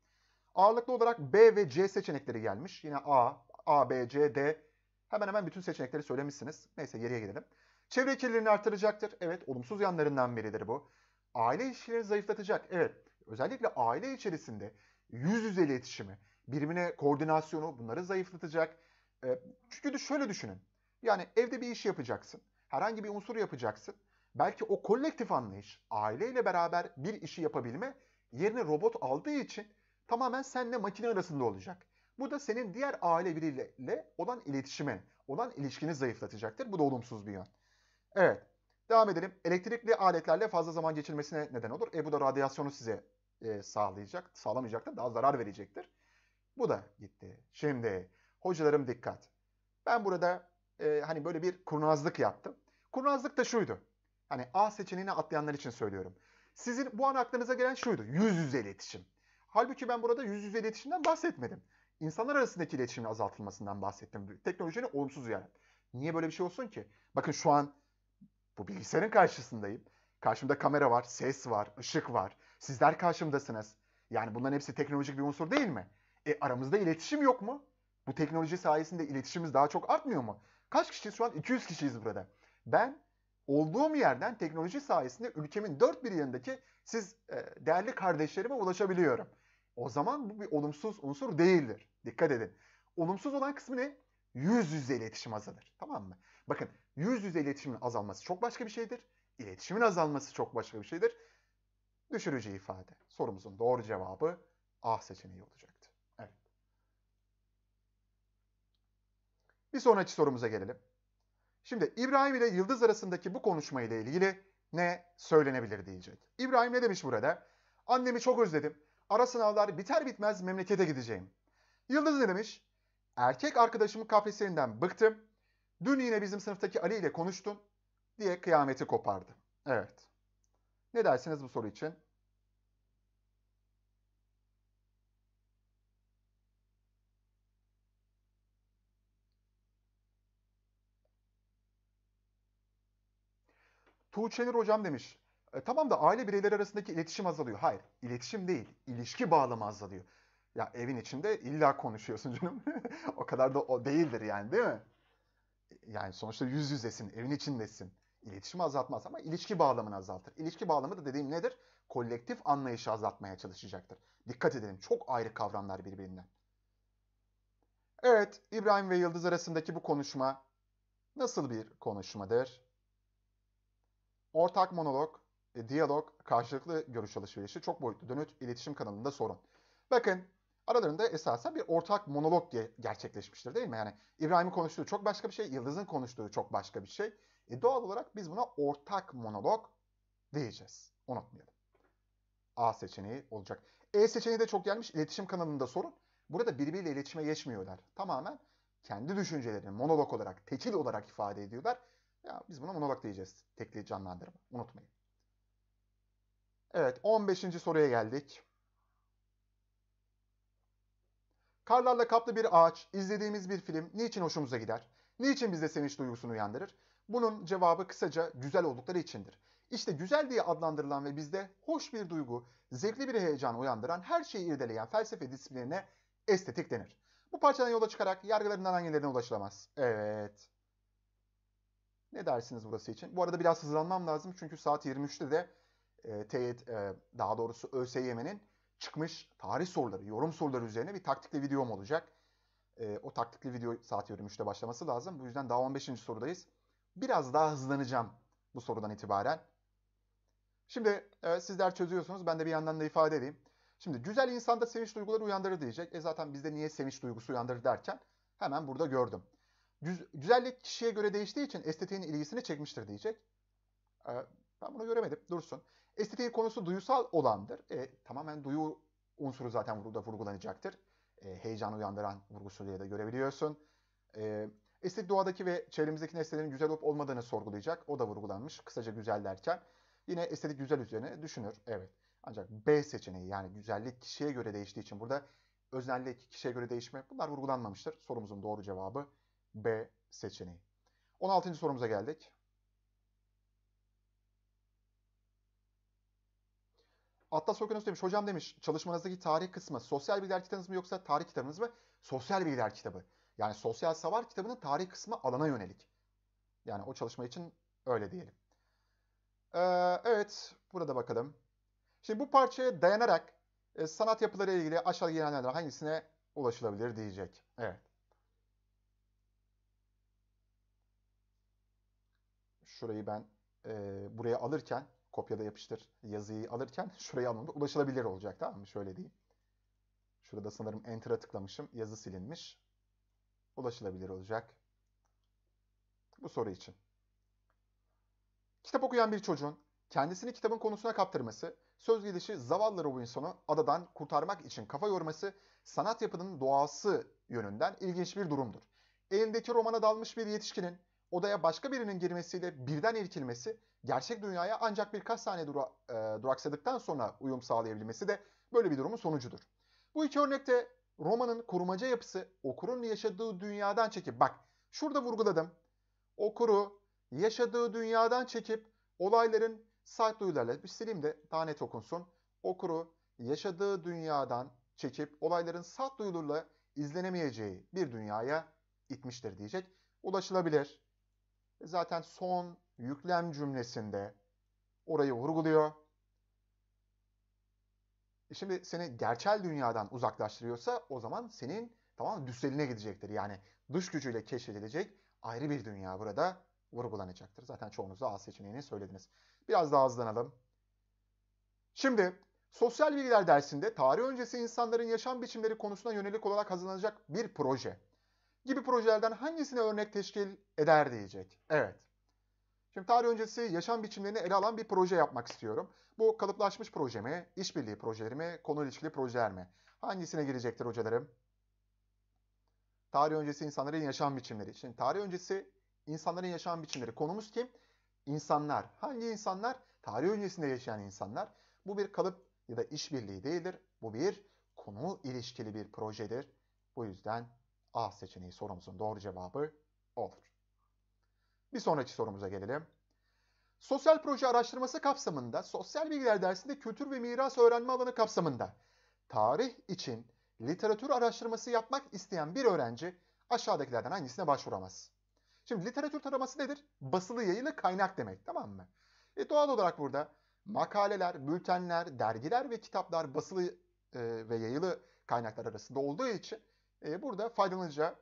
Ağırlıklı olarak B ve C seçenekleri gelmiş. Yine A, A, B, C, D hemen hemen bütün seçenekleri söylemişsiniz. Neyse geriye gidelim. Çevre kirliliğini artıracaktır. Evet olumsuz yanlarından biridir bu. Aile ilişkilerini zayıflatacak. Evet özellikle aile içerisinde yüz yüze iletişimi, birbirine koordinasyonu bunları zayıflatacak. Ee, çünkü şöyle düşünün. Yani evde bir iş yapacaksın. Herhangi bir unsur yapacaksın. Belki o kolektif anlayış aileyle beraber bir işi yapabilme yerine robot aldığı için tamamen senle makine arasında olacak. Bu da senin diğer aile biriyle olan iletişimin, olan ilişkini zayıflatacaktır. Bu da olumsuz bir yön. Evet. Devam edelim. Elektrikli aletlerle fazla zaman geçirmesine neden olur. E bu da radyasyonu size e, sağlayacak, sağlamayacak da daha zarar verecektir. Bu da gitti. Şimdi hocalarım dikkat. Ben burada e, hani böyle bir kurnazlık yaptım. Kurnazlık da şuydu. Hani A seçeneğine atlayanlar için söylüyorum. Sizin bu an aklınıza gelen şuydu. Yüz yüze iletişim. Halbuki ben burada yüz yüze iletişimden bahsetmedim. İnsanlar arasındaki iletişimin azaltılmasından bahsettim. Teknolojinin olumsuz yani. Niye böyle bir şey olsun ki? Bakın şu an bu bilgisayarın karşısındayım. Karşımda kamera var, ses var, ışık var. Sizler karşımdasınız. Yani bunların hepsi teknolojik bir unsur değil mi? E aramızda iletişim yok mu? Bu teknoloji sayesinde iletişimimiz daha çok artmıyor mu? Kaç kişiyiz şu an? 200 kişiyiz burada. Ben olduğum yerden teknoloji sayesinde ülkemin dört bir yanındaki siz e, değerli kardeşlerime ulaşabiliyorum. O zaman bu bir olumsuz unsur değildir. Dikkat edin. Olumsuz olan kısmı ne? Yüz yüze iletişim azalır. Tamam mı? Bakın Yüz yüze iletişimin azalması çok başka bir şeydir. İletişimin azalması çok başka bir şeydir. Düşürücü ifade. Sorumuzun doğru cevabı A seçeneği olacaktı. Evet. Bir sonraki sorumuza gelelim. Şimdi İbrahim ile Yıldız arasındaki bu konuşma ile ilgili ne söylenebilir diyecek. İbrahim ne demiş burada? Annemi çok özledim. Ara sınavlar biter bitmez memlekete gideceğim. Yıldız ne demiş? Erkek arkadaşımın kafesinden bıktım. Dün yine bizim sınıftaki Ali ile konuştum diye kıyameti kopardı. Evet. Ne dersiniz bu soru için? Tuğçenir hocam demiş. E, tamam da aile bireyleri arasındaki iletişim azalıyor. Hayır, iletişim değil, ilişki bağlamı azalıyor. Ya evin içinde illa konuşuyorsun canım. o kadar da o değildir yani değil mi? yani sonuçta yüz yüzesin, evin içindesin. İletişimi azaltmaz ama ilişki bağlamını azaltır. İlişki bağlamı da dediğim nedir? Kolektif anlayışı azaltmaya çalışacaktır. Dikkat edelim çok ayrı kavramlar birbirinden. Evet, İbrahim ve Yıldız arasındaki bu konuşma nasıl bir konuşmadır? Ortak monolog, diyalog, karşılıklı görüş alışverişi çok boyutlu dönüt iletişim kanalında sorun. Bakın Aralarında esasen bir ortak monolog diye gerçekleşmiştir değil mi? Yani İbrahim'in konuştuğu çok başka bir şey, Yıldız'ın konuştuğu çok başka bir şey. E doğal olarak biz buna ortak monolog diyeceğiz. Unutmayalım. A seçeneği olacak. E seçeneği de çok gelmiş. İletişim kanalında sorun. Burada birbiriyle iletişime geçmiyorlar. Tamamen kendi düşüncelerini monolog olarak, tekil olarak ifade ediyorlar. Ya biz buna monolog diyeceğiz. Tekli canlandırma. Unutmayın. Evet 15. soruya geldik. Karlarla kaplı bir ağaç, izlediğimiz bir film niçin hoşumuza gider? Niçin bizde sevinç duygusunu uyandırır? Bunun cevabı kısaca güzel oldukları içindir. İşte güzel diye adlandırılan ve bizde hoş bir duygu, zevkli bir heyecan uyandıran her şeyi irdeleyen felsefe disiplinine estetik denir. Bu parçadan yola çıkarak yargılarından hangilerine ulaşılamaz? Evet. Ne dersiniz burası için? Bu arada biraz hızlanmam lazım çünkü saat 23'te de e, teyit, e, daha doğrusu ÖSYM'nin çıkmış tarih soruları, yorum soruları üzerine bir taktikli videom olacak. E, o taktikli video saat yorum 3'te başlaması lazım. Bu yüzden daha 15. sorudayız. Biraz daha hızlanacağım bu sorudan itibaren. Şimdi e, sizler çözüyorsunuz. Ben de bir yandan da ifade edeyim. Şimdi güzel insanda sevinç duyguları uyandırır diyecek. E zaten bizde niye sevinç duygusu uyandırır derken hemen burada gördüm. Güz güzellik kişiye göre değiştiği için estetiğin ilgisini çekmiştir diyecek. E, ben bunu göremedim. Dursun. Estetiği konusu duyusal olandır. E, tamamen duyu unsuru zaten burada vurgulanacaktır. E, heyecan uyandıran vurgusuyla da görebiliyorsun. E, estetik doğadaki ve çevremizdeki nesnelerin güzel olup olmadığını sorgulayacak. O da vurgulanmış. Kısaca güzel derken yine estetik güzel üzerine düşünür. Evet. Ancak B seçeneği yani güzellik kişiye göre değiştiği için burada öznellik kişiye göre değişme bunlar vurgulanmamıştır. Sorumuzun doğru cevabı B seçeneği. 16. sorumuza geldik. Atlas Okyanus demiş. Hocam demiş çalışmanızdaki tarih kısmı sosyal bilgiler kitabınız mı yoksa tarih kitabınız mı? Sosyal bilgiler kitabı. Yani sosyal savar kitabının tarih kısmı alana yönelik. Yani o çalışma için öyle diyelim. Ee, evet burada bakalım. Şimdi bu parçaya dayanarak e, sanat yapıları ile ilgili aşağı gelenlerden hangisine ulaşılabilir diyecek. Evet. Şurayı ben e, buraya alırken Kopyada yapıştır yazıyı alırken şuraya almamda ulaşılabilir olacak tamam mı? Şöyle diyeyim. Şurada sanırım enter'a tıklamışım. Yazı silinmiş. Ulaşılabilir olacak. Bu soru için. Kitap okuyan bir çocuğun kendisini kitabın konusuna kaptırması, söz gelişi zavallı Robinson'u adadan kurtarmak için kafa yorması, sanat yapının doğası yönünden ilginç bir durumdur. Elindeki romana dalmış bir yetişkinin odaya başka birinin girmesiyle birden irkilmesi gerçek dünyaya ancak birkaç saniye dura, e, duraksadıktan sonra uyum sağlayabilmesi de böyle bir durumun sonucudur. Bu iki örnekte romanın kurmaca yapısı okurun yaşadığı dünyadan çekip bak şurada vurguladım. Okuru yaşadığı dünyadan çekip olayların sahip duyularla bir sileyim de daha net okunsun. Okuru yaşadığı dünyadan çekip olayların salt duyulurla izlenemeyeceği bir dünyaya itmiştir diyecek. Ulaşılabilir. Zaten son yüklem cümlesinde orayı vurguluyor. E şimdi seni gerçel dünyadan uzaklaştırıyorsa o zaman senin tamam düseline gidecektir. Yani dış gücüyle keşfedilecek ayrı bir dünya burada vurgulanacaktır. Zaten çoğunuz da A seçeneğini söylediniz. Biraz daha hızlanalım. Şimdi sosyal bilgiler dersinde tarih öncesi insanların yaşam biçimleri konusuna yönelik olarak hazırlanacak bir proje gibi projelerden hangisine örnek teşkil eder diyecek. Evet. Şimdi tarih öncesi yaşam biçimlerini ele alan bir proje yapmak istiyorum. Bu kalıplaşmış proje mi, işbirliği projeleri mi, konu ilişkili projeler mi? Hangisine girecektir hocalarım? Tarih öncesi insanların yaşam biçimleri. Şimdi tarih öncesi insanların yaşam biçimleri. Konumuz kim? İnsanlar. Hangi insanlar? Tarih öncesinde yaşayan insanlar. Bu bir kalıp ya da işbirliği değildir. Bu bir konu ilişkili bir projedir. Bu yüzden A seçeneği sorumuzun doğru cevabı olur. Bir sonraki sorumuza gelelim. Sosyal proje araştırması kapsamında sosyal bilgiler dersinde kültür ve miras öğrenme alanı kapsamında tarih için literatür araştırması yapmak isteyen bir öğrenci aşağıdakilerden hangisine başvuramaz? Şimdi literatür taraması nedir? Basılı yayılı kaynak demek tamam mı? E, doğal olarak burada makaleler, bültenler, dergiler ve kitaplar basılı e, ve yayılı kaynaklar arasında olduğu için e, burada faydalanacağı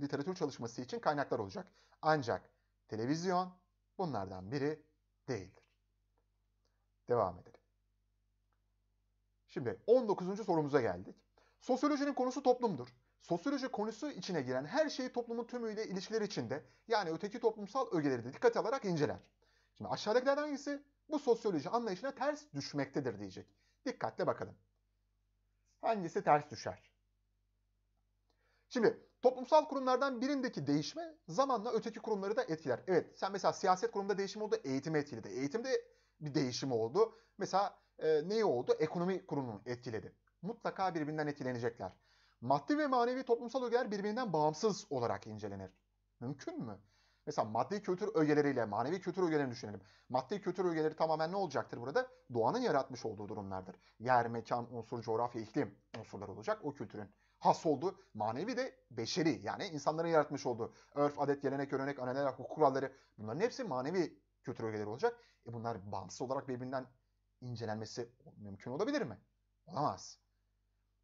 literatür çalışması için kaynaklar olacak. Ancak Televizyon bunlardan biri değildir. Devam edelim. Şimdi 19. sorumuza geldik. Sosyolojinin konusu toplumdur. Sosyoloji konusu içine giren her şeyi toplumun tümüyle ilişkiler içinde yani öteki toplumsal ögeleri de dikkate alarak inceler. Şimdi aşağıdakilerden hangisi bu sosyoloji anlayışına ters düşmektedir diyecek. Dikkatle bakalım. Hangisi ters düşer? Şimdi Toplumsal kurumlardan birindeki değişme zamanla öteki kurumları da etkiler. Evet sen mesela siyaset kurumunda değişim oldu, eğitimi etkiledi. Eğitimde bir değişim oldu. Mesela e, neyi oldu? Ekonomi kurumunu etkiledi. Mutlaka birbirinden etkilenecekler. Maddi ve manevi toplumsal öğeler birbirinden bağımsız olarak incelenir. Mümkün mü? Mesela maddi kültür ögeleriyle manevi kültür ögelerini düşünelim. Maddi kültür ögeleri tamamen ne olacaktır burada? Doğanın yaratmış olduğu durumlardır. Yer, mekan, unsur, coğrafya, iklim unsurlar olacak o kültürün has oldu, manevi de beşeri yani insanların yaratmış olduğu örf, adet, gelenek, örnek, anneler, hukuk kuralları bunların hepsi manevi kültür ögeleri olacak. E bunlar bağımsız olarak birbirinden incelenmesi mümkün olabilir mi? Olamaz.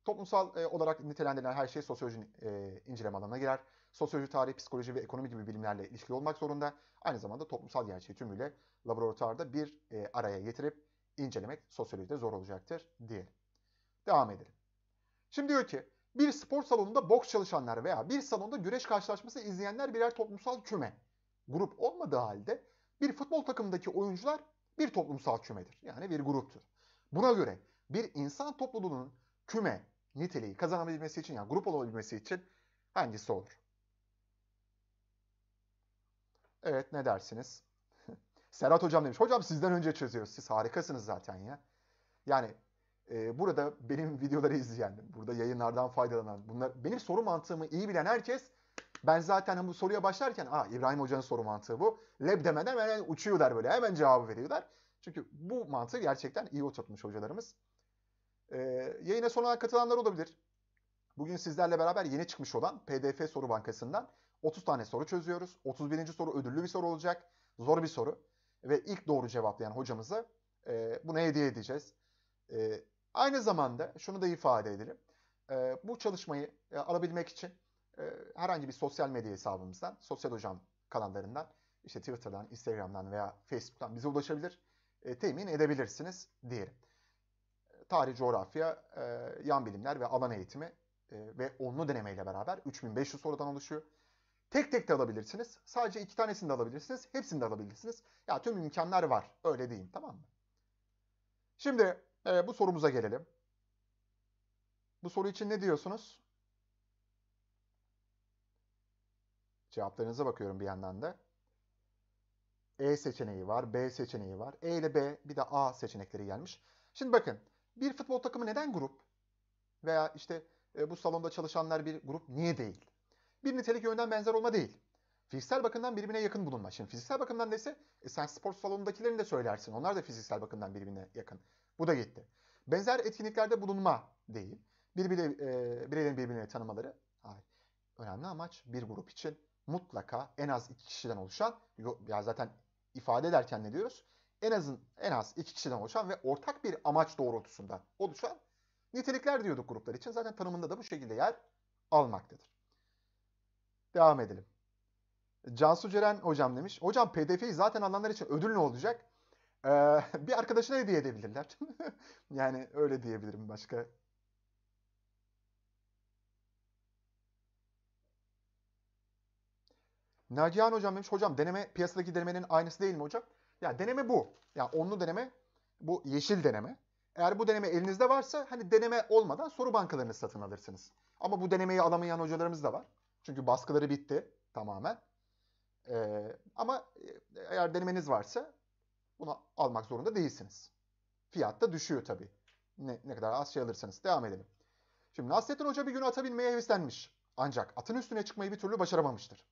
Toplumsal e, olarak nitelendirilen her şey sosyolojinin e, inceleme alanına girer. Sosyoloji, tarih, psikoloji ve ekonomi gibi bilimlerle ilişkili olmak zorunda. Aynı zamanda toplumsal gerçeği tümüyle laboratuvarda bir e, araya getirip incelemek sosyolojide zor olacaktır diyelim. Devam edelim. Şimdi diyor ki bir spor salonunda boks çalışanlar veya bir salonda güreş karşılaşması izleyenler birer toplumsal küme. Grup olmadığı halde bir futbol takımındaki oyuncular bir toplumsal kümedir. Yani bir gruptur. Buna göre bir insan topluluğunun küme niteliği kazanabilmesi için yani grup olabilmesi için hangisi olur? Evet ne dersiniz? Serhat hocam demiş. Hocam sizden önce çözüyoruz. Siz harikasınız zaten ya. Yani e, burada benim videoları izleyen, burada yayınlardan faydalanan, bunlar benim soru mantığımı iyi bilen herkes ben zaten bu soruya başlarken aa İbrahim Hoca'nın soru mantığı bu. Leb demeden hemen uçuyorlar böyle hemen cevabı veriyorlar. Çünkü bu mantığı gerçekten iyi oturtmuş hocalarımız. Ee, yayına sonuna katılanlar olabilir. Bugün sizlerle beraber yeni çıkmış olan PDF Soru Bankası'ndan 30 tane soru çözüyoruz. 31. soru ödüllü bir soru olacak. Zor bir soru. Ve ilk doğru cevaplayan hocamıza e, bunu hediye edeceğiz. E, Aynı zamanda şunu da ifade edelim. E, bu çalışmayı e, alabilmek için e, herhangi bir sosyal medya hesabımızdan, Sosyal Hocam kanallarından, işte Twitter'dan, Instagram'dan veya Facebook'tan bize ulaşabilir, e, temin edebilirsiniz diyelim. Tarih, coğrafya, e, yan bilimler ve alan eğitimi e, ve onlu denemeyle beraber 3500 sorudan oluşuyor. Tek tek de alabilirsiniz. Sadece iki tanesini de alabilirsiniz. Hepsini de alabilirsiniz. Ya tüm imkanlar var. Öyle diyeyim tamam mı? Şimdi Evet bu sorumuza gelelim. Bu soru için ne diyorsunuz? Cevaplarınıza bakıyorum bir yandan da. E seçeneği var, B seçeneği var. E ile B bir de A seçenekleri gelmiş. Şimdi bakın bir futbol takımı neden grup? Veya işte e, bu salonda çalışanlar bir grup niye değil? Bir nitelik yönden benzer olma değil. Fiziksel bakımdan birbirine yakın bulunma. Şimdi fiziksel bakımdan dese e sen spor salonundakilerini de söylersin. Onlar da fiziksel bakımdan birbirine yakın. Bu da gitti. Benzer etkinliklerde bulunma değil. Birbiri, e, bireylerin birbirine tanımaları. Hayır. Önemli amaç bir grup için mutlaka en az iki kişiden oluşan, ya zaten ifade ederken ne diyoruz? En azın en az iki kişiden oluşan ve ortak bir amaç doğrultusunda oluşan nitelikler diyorduk gruplar için. Zaten tanımında da bu şekilde yer almaktadır. Devam edelim. Cansu Ceren hocam demiş. Hocam PDF'yi zaten alanlar için ödül ne olacak? Ee, bir arkadaşına hediye edebilirler. yani öyle diyebilirim başka. Nagihan hocam demiş. Hocam deneme piyasadaki denemenin aynısı değil mi hocam? Ya deneme bu. Ya onlu deneme bu yeşil deneme. Eğer bu deneme elinizde varsa hani deneme olmadan soru bankalarını satın alırsınız. Ama bu denemeyi alamayan hocalarımız da var. Çünkü baskıları bitti tamamen. Ee, e, ama eğer denemeniz varsa bunu almak zorunda değilsiniz. Fiyat da düşüyor tabii. Ne, ne kadar az şey alırsanız. Devam edelim. Şimdi Nasrettin Hoca bir gün ata binmeye heveslenmiş. Ancak atın üstüne çıkmayı bir türlü başaramamıştır.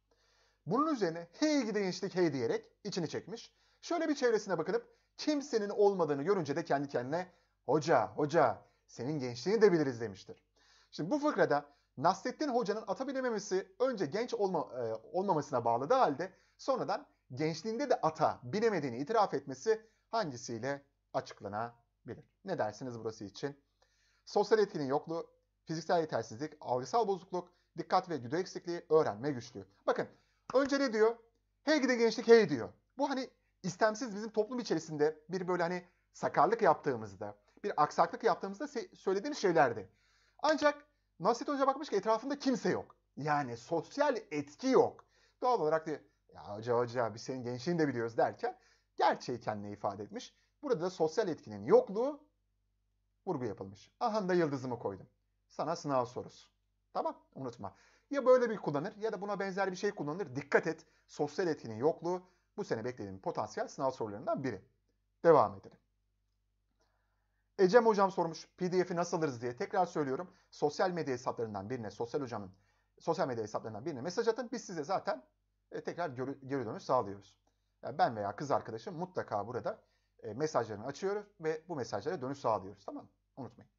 Bunun üzerine hey gidi gençlik hey diyerek içini çekmiş. Şöyle bir çevresine bakınıp kimsenin olmadığını görünce de kendi kendine hoca hoca senin gençliğini de biliriz demiştir. Şimdi bu fıkrada Nasrettin Hoca'nın ata binememesi önce genç olma, e, olmamasına bağladığı halde sonradan gençliğinde de ata binemediğini itiraf etmesi hangisiyle açıklanabilir? Ne dersiniz burası için? Sosyal etkinin yokluğu, fiziksel yetersizlik, algısal bozukluk, dikkat ve güdü eksikliği, öğrenme güçlüğü. Bakın önce ne diyor? Hey gide gençlik hey diyor. Bu hani istemsiz bizim toplum içerisinde bir böyle hani sakarlık yaptığımızda, bir aksaklık yaptığımızda söylediğimiz şeylerdi. Ancak Nasret Hoca bakmış ki etrafında kimse yok. Yani sosyal etki yok. Doğal olarak diyor ya hoca hoca biz senin gençliğini de biliyoruz derken gerçeği kendine ifade etmiş. Burada da sosyal etkinin yokluğu vurgu yapılmış. Aha da yıldızımı koydum. Sana sınav sorusu. Tamam unutma. Ya böyle bir kullanır ya da buna benzer bir şey kullanır. Dikkat et. Sosyal etkinin yokluğu bu sene beklediğim potansiyel sınav sorularından biri. Devam edelim. Ecem hocam sormuş PDF'i nasıl alırız diye. Tekrar söylüyorum. Sosyal medya hesaplarından birine, sosyal hocamın sosyal medya hesaplarından birine mesaj atın. Biz size zaten e, tekrar geri, geri dönüş sağlıyoruz. Yani ben veya kız arkadaşım mutlaka burada e, mesajlarını açıyoruz ve bu mesajlara dönüş sağlıyoruz. Tamam mı? Unutmayın.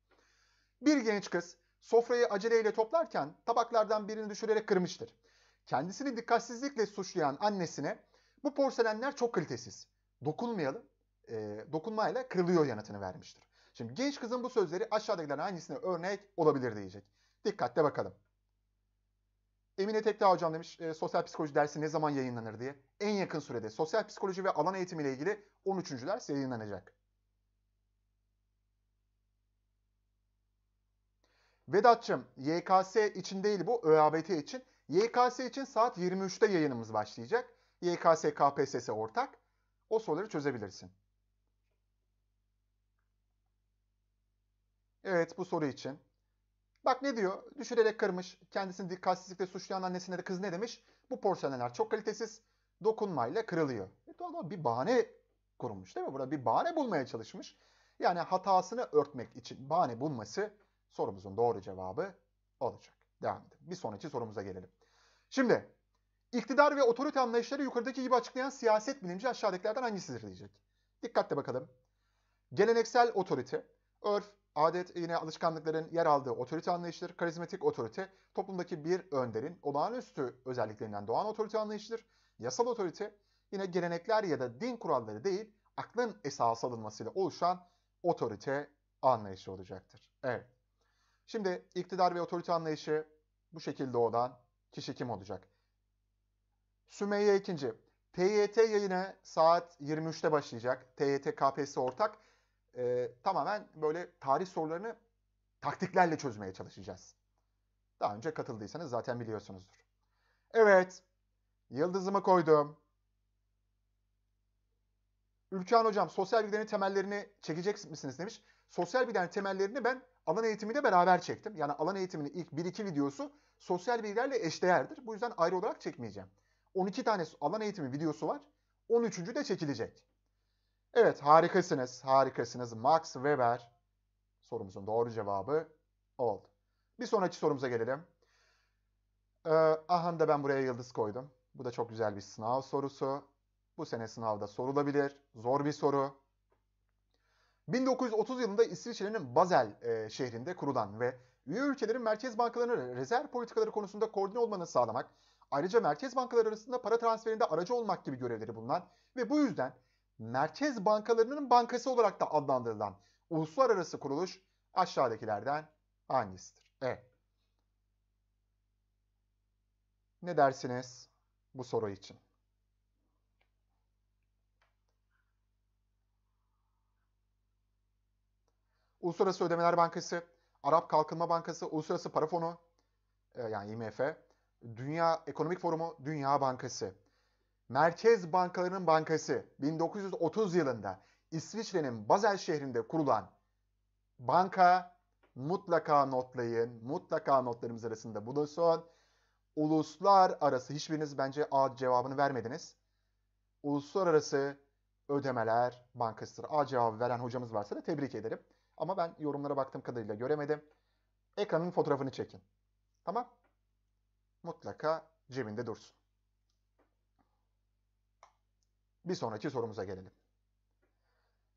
Bir genç kız sofrayı aceleyle toplarken tabaklardan birini düşürerek kırmıştır. Kendisini dikkatsizlikle suçlayan annesine bu porselenler çok kalitesiz. Dokunmayalım, e, dokunmayla kırılıyor yanıtını vermiştir. Şimdi genç kızın bu sözleri aşağıdakilerden hangisine örnek olabilir diyecek. Dikkatle bakalım. Emine Tekdağ hocam demiş e, sosyal psikoloji dersi ne zaman yayınlanır diye. En yakın sürede sosyal psikoloji ve alan eğitimi ile ilgili 13. ders yayınlanacak. Vedat'cığım YKS için değil bu ÖABT için. YKS için saat 23'te yayınımız başlayacak. YKS KPSS ortak. O soruları çözebilirsin. Evet bu soru için. Bak ne diyor? Düşürerek kırmış. Kendisini dikkatsizlikle suçlayan annesine de kız ne demiş? Bu porseleneler çok kalitesiz. Dokunmayla kırılıyor. E doğal bir bahane kurulmuş değil mi? Burada bir bahane bulmaya çalışmış. Yani hatasını örtmek için bahane bulması sorumuzun doğru cevabı olacak. Devam edelim. Bir sonraki sorumuza gelelim. Şimdi iktidar ve otorite anlayışları yukarıdaki gibi açıklayan siyaset bilimci aşağıdakilerden hangisidir diyecek. Dikkatle bakalım. Geleneksel otorite, örf, Adet yine alışkanlıkların yer aldığı otorite anlayışıdır. Karizmatik otorite toplumdaki bir önderin olağanüstü özelliklerinden doğan otorite anlayışıdır. Yasal otorite yine gelenekler ya da din kuralları değil aklın esas alınmasıyla oluşan otorite anlayışı olacaktır. Evet. Şimdi iktidar ve otorite anlayışı bu şekilde olan kişi kim olacak? Sümeyye ikinci. TYT yayını saat 23'te başlayacak. TYT KPSS ortak e, tamamen böyle tarih sorularını taktiklerle çözmeye çalışacağız. Daha önce katıldıysanız zaten biliyorsunuzdur. Evet, yıldızımı koydum. Ülkan Hocam sosyal bilgilerin temellerini çekecek misiniz demiş. Sosyal bilgilerin temellerini ben alan eğitimiyle beraber çektim. Yani alan eğitiminin ilk 1-2 videosu sosyal bilgilerle eşdeğerdir. Bu yüzden ayrı olarak çekmeyeceğim. 12 tane alan eğitimi videosu var. 13. de çekilecek. Evet harikasınız, harikasınız. Max Weber sorumuzun doğru cevabı oldu. Bir sonraki sorumuza gelelim. Ee, aha da ben buraya yıldız koydum. Bu da çok güzel bir sınav sorusu. Bu sene sınavda sorulabilir. Zor bir soru. 1930 yılında İsviçre'nin Basel e, şehrinde kurulan ve üye ülkelerin merkez bankalarının rezerv politikaları konusunda koordine olmanı sağlamak, ayrıca merkez bankaları arasında para transferinde aracı olmak gibi görevleri bulunan ve bu yüzden merkez bankalarının bankası olarak da adlandırılan uluslararası kuruluş aşağıdakilerden hangisidir? E. Ne dersiniz bu soru için? Uluslararası Ödemeler Bankası, Arap Kalkınma Bankası, Uluslararası Para Fonu e, yani IMF, Dünya Ekonomik Forumu, Dünya Bankası. Merkez Bankalarının Bankası 1930 yılında İsviçre'nin Basel şehrinde kurulan banka mutlaka notlayın. Mutlaka notlarımız arasında bulunsun. Uluslararası hiçbiriniz bence A cevabını vermediniz. Uluslararası Ödemeler Bankası'dır. A cevabı veren hocamız varsa da tebrik ederim. Ama ben yorumlara baktığım kadarıyla göremedim. Ekranın fotoğrafını çekin. Tamam? Mutlaka cebinde dursun. Bir sonraki sorumuza gelelim.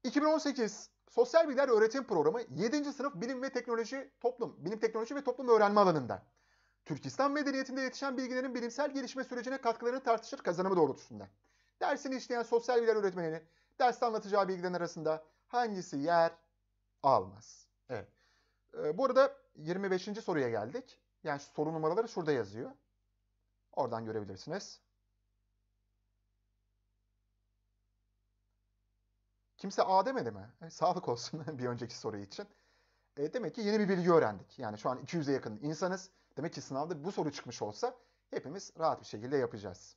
2018 Sosyal Bilgiler Öğretim Programı 7. sınıf Bilim ve Teknoloji Toplum, Bilim Teknoloji ve Toplum Öğrenme alanında Türkistan medeniyetinde yetişen bilgilerin bilimsel gelişme sürecine katkılarını tartışır kazanımı doğrultusunda. Dersini işleyen sosyal bilgiler öğretmeninin derste anlatacağı bilgilerin arasında hangisi yer almaz? Evet. Ee, bu arada 25. soruya geldik. Yani soru numaraları şurada yazıyor. Oradan görebilirsiniz. Kimse A demedi mi? E, sağlık olsun bir önceki soru için. E, demek ki yeni bir bilgi öğrendik. Yani şu an 200'e yakın insanız. Demek ki sınavda bu soru çıkmış olsa hepimiz rahat bir şekilde yapacağız.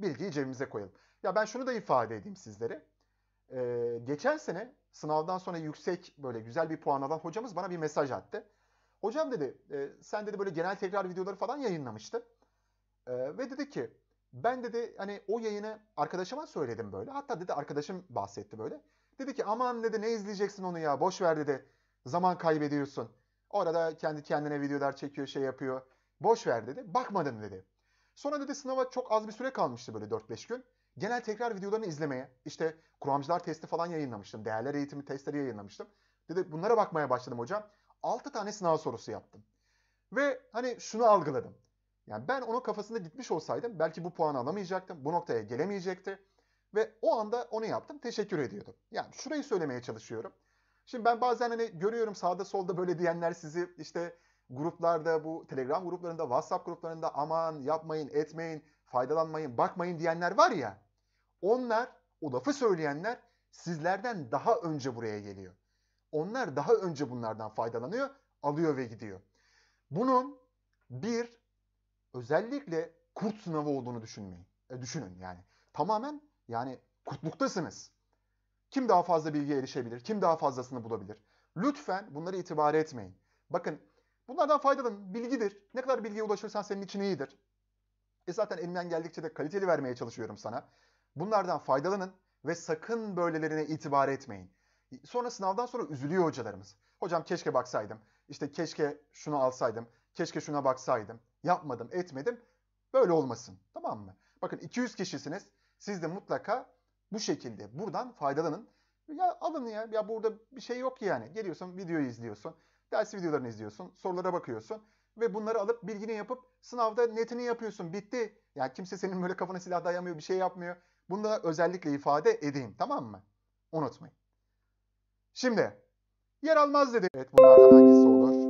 Bilgiyi cebimize koyalım. Ya ben şunu da ifade edeyim sizlere. Ee, geçen sene sınavdan sonra yüksek böyle güzel bir puan alan hocamız bana bir mesaj attı. Hocam dedi e, sen dedi böyle genel tekrar videoları falan yayınlamıştı. E, ve dedi ki ben dedi hani o yayını arkadaşıma söyledim böyle. Hatta dedi arkadaşım bahsetti böyle. Dedi ki aman dedi ne izleyeceksin onu ya boş ver dedi. Zaman kaybediyorsun. Orada kendi kendine videolar çekiyor şey yapıyor. Boş ver dedi. Bakmadım dedi. Sonra dedi sınava çok az bir süre kalmıştı böyle 4-5 gün. Genel tekrar videolarını izlemeye, işte kuramcılar testi falan yayınlamıştım. Değerler eğitimi testleri yayınlamıştım. Dedi bunlara bakmaya başladım hocam. 6 tane sınav sorusu yaptım. Ve hani şunu algıladım. Yani ben onun kafasında gitmiş olsaydım belki bu puanı alamayacaktım. Bu noktaya gelemeyecekti. Ve o anda onu yaptım. Teşekkür ediyordum. Yani şurayı söylemeye çalışıyorum. Şimdi ben bazen hani görüyorum sağda solda böyle diyenler sizi işte gruplarda bu Telegram gruplarında, WhatsApp gruplarında aman yapmayın, etmeyin, faydalanmayın, bakmayın diyenler var ya. Onlar, o lafı söyleyenler sizlerden daha önce buraya geliyor. Onlar daha önce bunlardan faydalanıyor, alıyor ve gidiyor. Bunun bir özellikle kurt sınavı olduğunu düşünmeyin. E, düşünün yani. Tamamen yani kurtluktasınız. Kim daha fazla bilgiye erişebilir? Kim daha fazlasını bulabilir? Lütfen bunları itibar etmeyin. Bakın bunlardan faydalanın. Bilgidir. Ne kadar bilgiye ulaşırsan senin için iyidir. E zaten elimden geldikçe de kaliteli vermeye çalışıyorum sana. Bunlardan faydalanın ve sakın böylelerine itibar etmeyin. E, sonra sınavdan sonra üzülüyor hocalarımız. Hocam keşke baksaydım. İşte keşke şunu alsaydım. Keşke şuna baksaydım yapmadım, etmedim. Böyle olmasın. Tamam mı? Bakın 200 kişisiniz. Siz de mutlaka bu şekilde buradan faydalanın. Ya alın ya. Ya burada bir şey yok yani. Geliyorsun videoyu izliyorsun. Ders videolarını izliyorsun. Sorulara bakıyorsun. Ve bunları alıp bilgini yapıp sınavda netini yapıyorsun. Bitti. Yani kimse senin böyle kafana silah dayamıyor. Bir şey yapmıyor. Bunu da özellikle ifade edeyim. Tamam mı? Unutmayın. Şimdi yer almaz dedi. Evet bunlardan hangisi olur?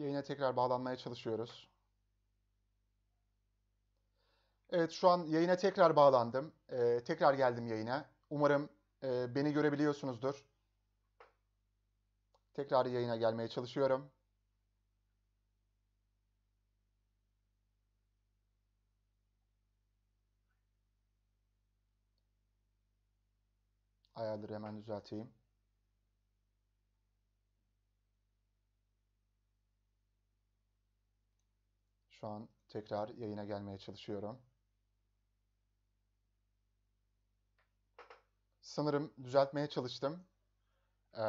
Yayına tekrar bağlanmaya çalışıyoruz. Evet şu an yayına tekrar bağlandım. Ee, tekrar geldim yayına. Umarım e, beni görebiliyorsunuzdur. Tekrar yayına gelmeye çalışıyorum. Ayarları hemen düzelteyim. Şu an tekrar yayına gelmeye çalışıyorum. Sanırım düzeltmeye çalıştım. Ee,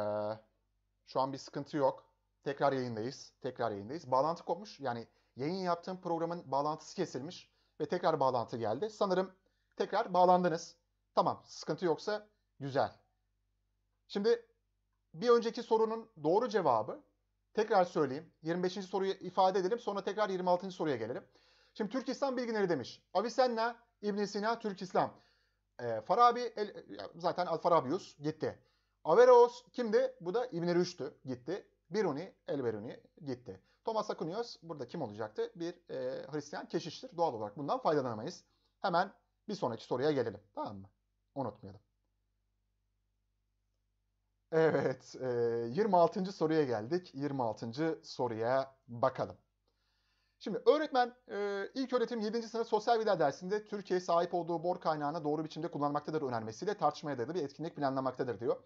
şu an bir sıkıntı yok. Tekrar yayındayız. Tekrar yayındayız. Bağlantı kopmuş. Yani yayın yaptığım programın bağlantısı kesilmiş ve tekrar bağlantı geldi. Sanırım tekrar bağlandınız. Tamam, sıkıntı yoksa güzel. Şimdi bir önceki sorunun doğru cevabı Tekrar söyleyeyim. 25. soruyu ifade edelim. Sonra tekrar 26. soruya gelelim. Şimdi Türk İslam bilginleri demiş. Avicenna, İbn Sina, Türk İslam. E, Farabi, el, zaten Al-Farabius gitti. Averroes kimdi? Bu da İbn Rüşd'tü. Gitti. Biruni, El Biruni gitti. Thomas Aquinius burada kim olacaktı? Bir e, Hristiyan keşiştir. Doğal olarak bundan faydalanamayız. Hemen bir sonraki soruya gelelim. Tamam mı? Unutmayalım. Evet, 26. E, soruya geldik. 26. soruya bakalım. Şimdi öğretmen e, ilk öğretim 7. sınıf sosyal bilgiler dersinde Türkiye sahip olduğu bor kaynağını doğru biçimde kullanmaktadır önermesiyle tartışmaya dayalı bir etkinlik planlamaktadır diyor.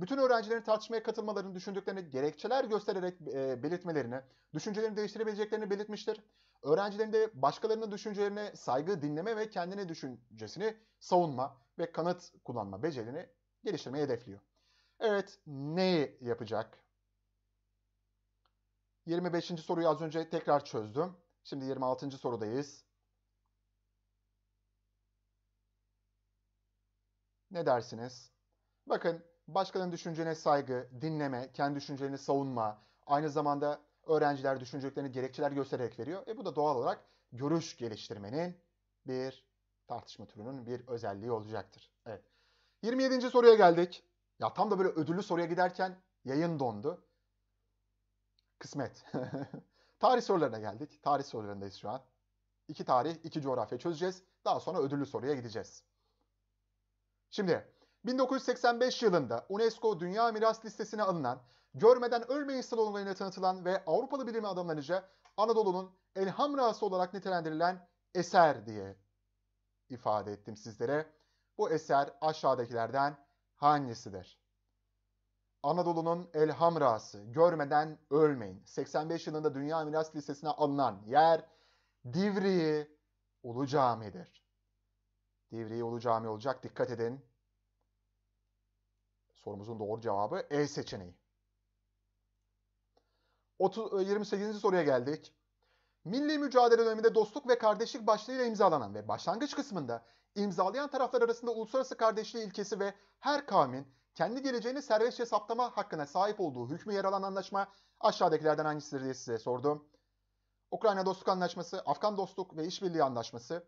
Bütün öğrencilerin tartışmaya katılmalarını düşündüklerini gerekçeler göstererek e, belirtmelerini, düşüncelerini değiştirebileceklerini belirtmiştir. Öğrencilerin de başkalarının düşüncelerine saygı, dinleme ve kendine düşüncesini savunma ve kanıt kullanma becerini geliştirmeyi hedefliyor. Evet, neyi yapacak? 25. soruyu az önce tekrar çözdüm. Şimdi 26. sorudayız. Ne dersiniz? Bakın, başkalarının düşüncene saygı, dinleme, kendi düşüncelerini savunma, aynı zamanda öğrenciler düşüncelerini gerekçeler göstererek veriyor. E bu da doğal olarak görüş geliştirmenin bir tartışma türünün bir özelliği olacaktır. Evet. 27. soruya geldik. Ya tam da böyle ödüllü soruya giderken yayın dondu. Kısmet. tarih sorularına geldik. Tarih sorularındayız şu an. İki tarih, iki coğrafya çözeceğiz. Daha sonra ödüllü soruya gideceğiz. Şimdi 1985 yılında UNESCO Dünya Miras Listesi'ne alınan, görmeden ölmeyin sloganıyla tanıtılan ve Avrupalı bilim adamlarınca Anadolu'nun elhamrası olarak nitelendirilen eser diye ifade ettim sizlere. Bu eser aşağıdakilerden hangisidir? Anadolu'nun Elhamrası, görmeden ölmeyin. 85 yılında Dünya Miras Listesi'ne alınan yer Divriği Ulu Cami'dir. Divriği Ulu Cami olacak, dikkat edin. Sorumuzun doğru cevabı E seçeneği. 28. E, soruya geldik. Milli mücadele döneminde dostluk ve kardeşlik başlığıyla imzalanan ve başlangıç kısmında İmzalayan taraflar arasında uluslararası kardeşliği ilkesi ve her kavmin kendi geleceğini serbest hesaplama hakkına sahip olduğu hükmü yer alan anlaşma aşağıdakilerden hangisidir diye size sordum. Ukrayna Dostluk Anlaşması, Afgan Dostluk ve İşbirliği Anlaşması,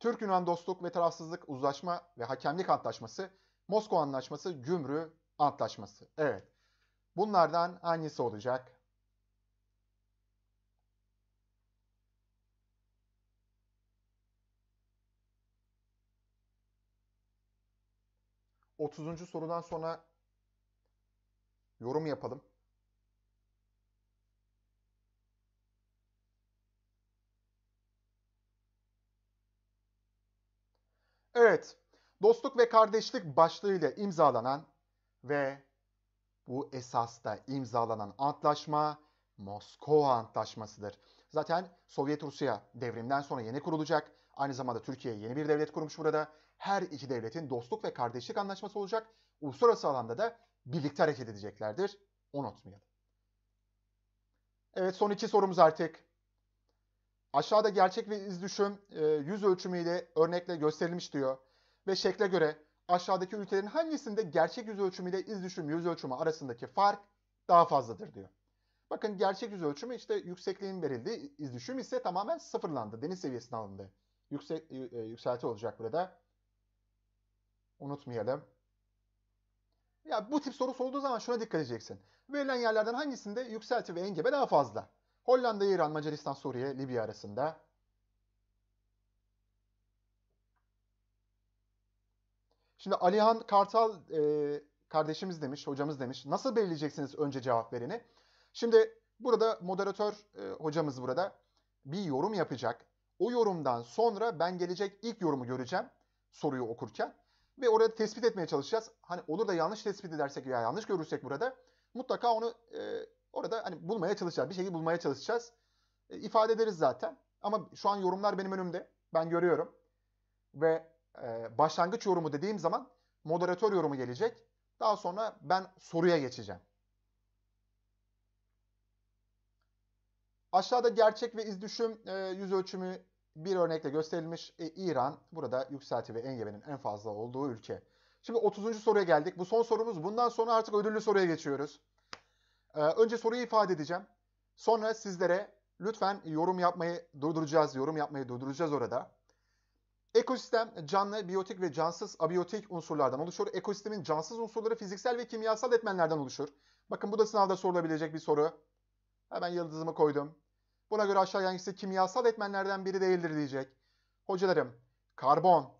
Türk-Yunan Dostluk ve Tarafsızlık Uzlaşma ve Hakemlik Antlaşması, Moskova Anlaşması, Gümrü Antlaşması. Evet. Bunlardan hangisi olacak? 30. sorudan sonra yorum yapalım. Evet, dostluk ve kardeşlik başlığıyla imzalanan ve bu esasta imzalanan antlaşma Moskova Antlaşması'dır. Zaten Sovyet Rusya devrimden sonra yeni kurulacak. Aynı zamanda Türkiye yeni bir devlet kurmuş burada her iki devletin dostluk ve kardeşlik anlaşması olacak. Uluslararası alanda da birlikte hareket edeceklerdir. Unutmayalım. Evet son iki sorumuz artık. Aşağıda gerçek ve iz düşüm e, yüz ölçümüyle örnekle gösterilmiş diyor. Ve şekle göre aşağıdaki ülkelerin hangisinde gerçek yüz ölçümü ile iz düşüm yüz ölçümü arasındaki fark daha fazladır diyor. Bakın gerçek yüz ölçümü işte yüksekliğin verildiği iz düşüm ise tamamen sıfırlandı. Deniz seviyesine alındı. Yüksek, e, e, yükselti olacak burada unutmayalım. Ya bu tip soru olduğu zaman şuna dikkat edeceksin. Verilen yerlerden hangisinde yükselti ve engebe daha fazla? Hollanda, İran, Macaristan, Suriye, Libya arasında. Şimdi Alihan Kartal e, kardeşimiz demiş, hocamız demiş. Nasıl belirleyeceksiniz önce cevap verini? Şimdi burada moderatör e, hocamız burada bir yorum yapacak. O yorumdan sonra ben gelecek ilk yorumu göreceğim soruyu okurken ve orada tespit etmeye çalışacağız. Hani olur da yanlış tespit edersek veya yanlış görürsek burada mutlaka onu e, orada hani bulmaya çalışacağız. Bir şekilde bulmaya çalışacağız. E, ifade ederiz zaten. Ama şu an yorumlar benim önümde. Ben görüyorum. Ve e, başlangıç yorumu dediğim zaman moderatör yorumu gelecek. Daha sonra ben soruya geçeceğim. Aşağıda gerçek ve iz düşüm e, yüz ölçümü bir örnekle gösterilmiş. E, İran burada yükselti ve engebenin en fazla olduğu ülke. Şimdi 30. soruya geldik. Bu son sorumuz. Bundan sonra artık ödüllü soruya geçiyoruz. E, önce soruyu ifade edeceğim. Sonra sizlere lütfen yorum yapmayı durduracağız. Yorum yapmayı durduracağız orada. Ekosistem canlı, biyotik ve cansız abiyotik unsurlardan oluşur. Ekosistemin cansız unsurları fiziksel ve kimyasal etmenlerden oluşur. Bakın bu da sınavda sorulabilecek bir soru. Hemen yıldızımı koydum. Buna göre aşağıya hangisi kimyasal etmenlerden biri değildir diyecek. Hocalarım karbon,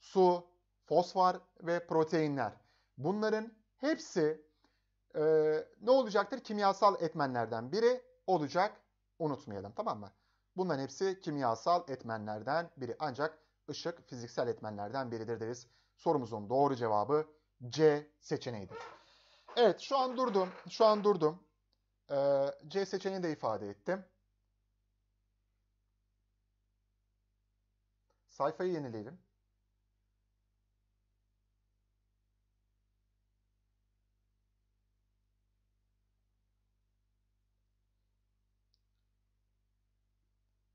su, fosfor ve proteinler. Bunların hepsi e, ne olacaktır? Kimyasal etmenlerden biri olacak. Unutmayalım tamam mı? Bunların hepsi kimyasal etmenlerden biri. Ancak ışık fiziksel etmenlerden biridir deriz. Sorumuzun doğru cevabı C seçeneğidir. Evet şu an durdum. Şu an durdum. Ee, C seçeneğini de ifade ettim. Sayfayı yenileyelim.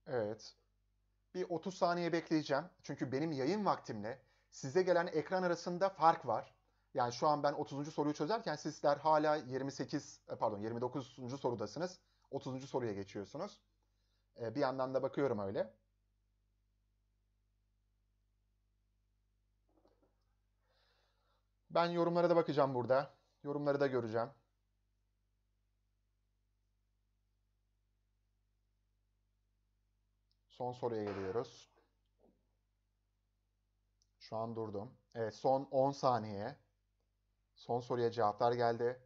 Evet. Bir 30 saniye bekleyeceğim. Çünkü benim yayın vaktimle size gelen ekran arasında fark var. Yani şu an ben 30. soruyu çözerken sizler hala 28 e, pardon 29. sorudasınız. 30. soruya geçiyorsunuz. E, bir yandan da bakıyorum öyle. Ben yorumlara da bakacağım burada. Yorumları da göreceğim. Son soruya geliyoruz. Şu an durdum. Evet son 10 saniye. Son soruya cevaplar geldi.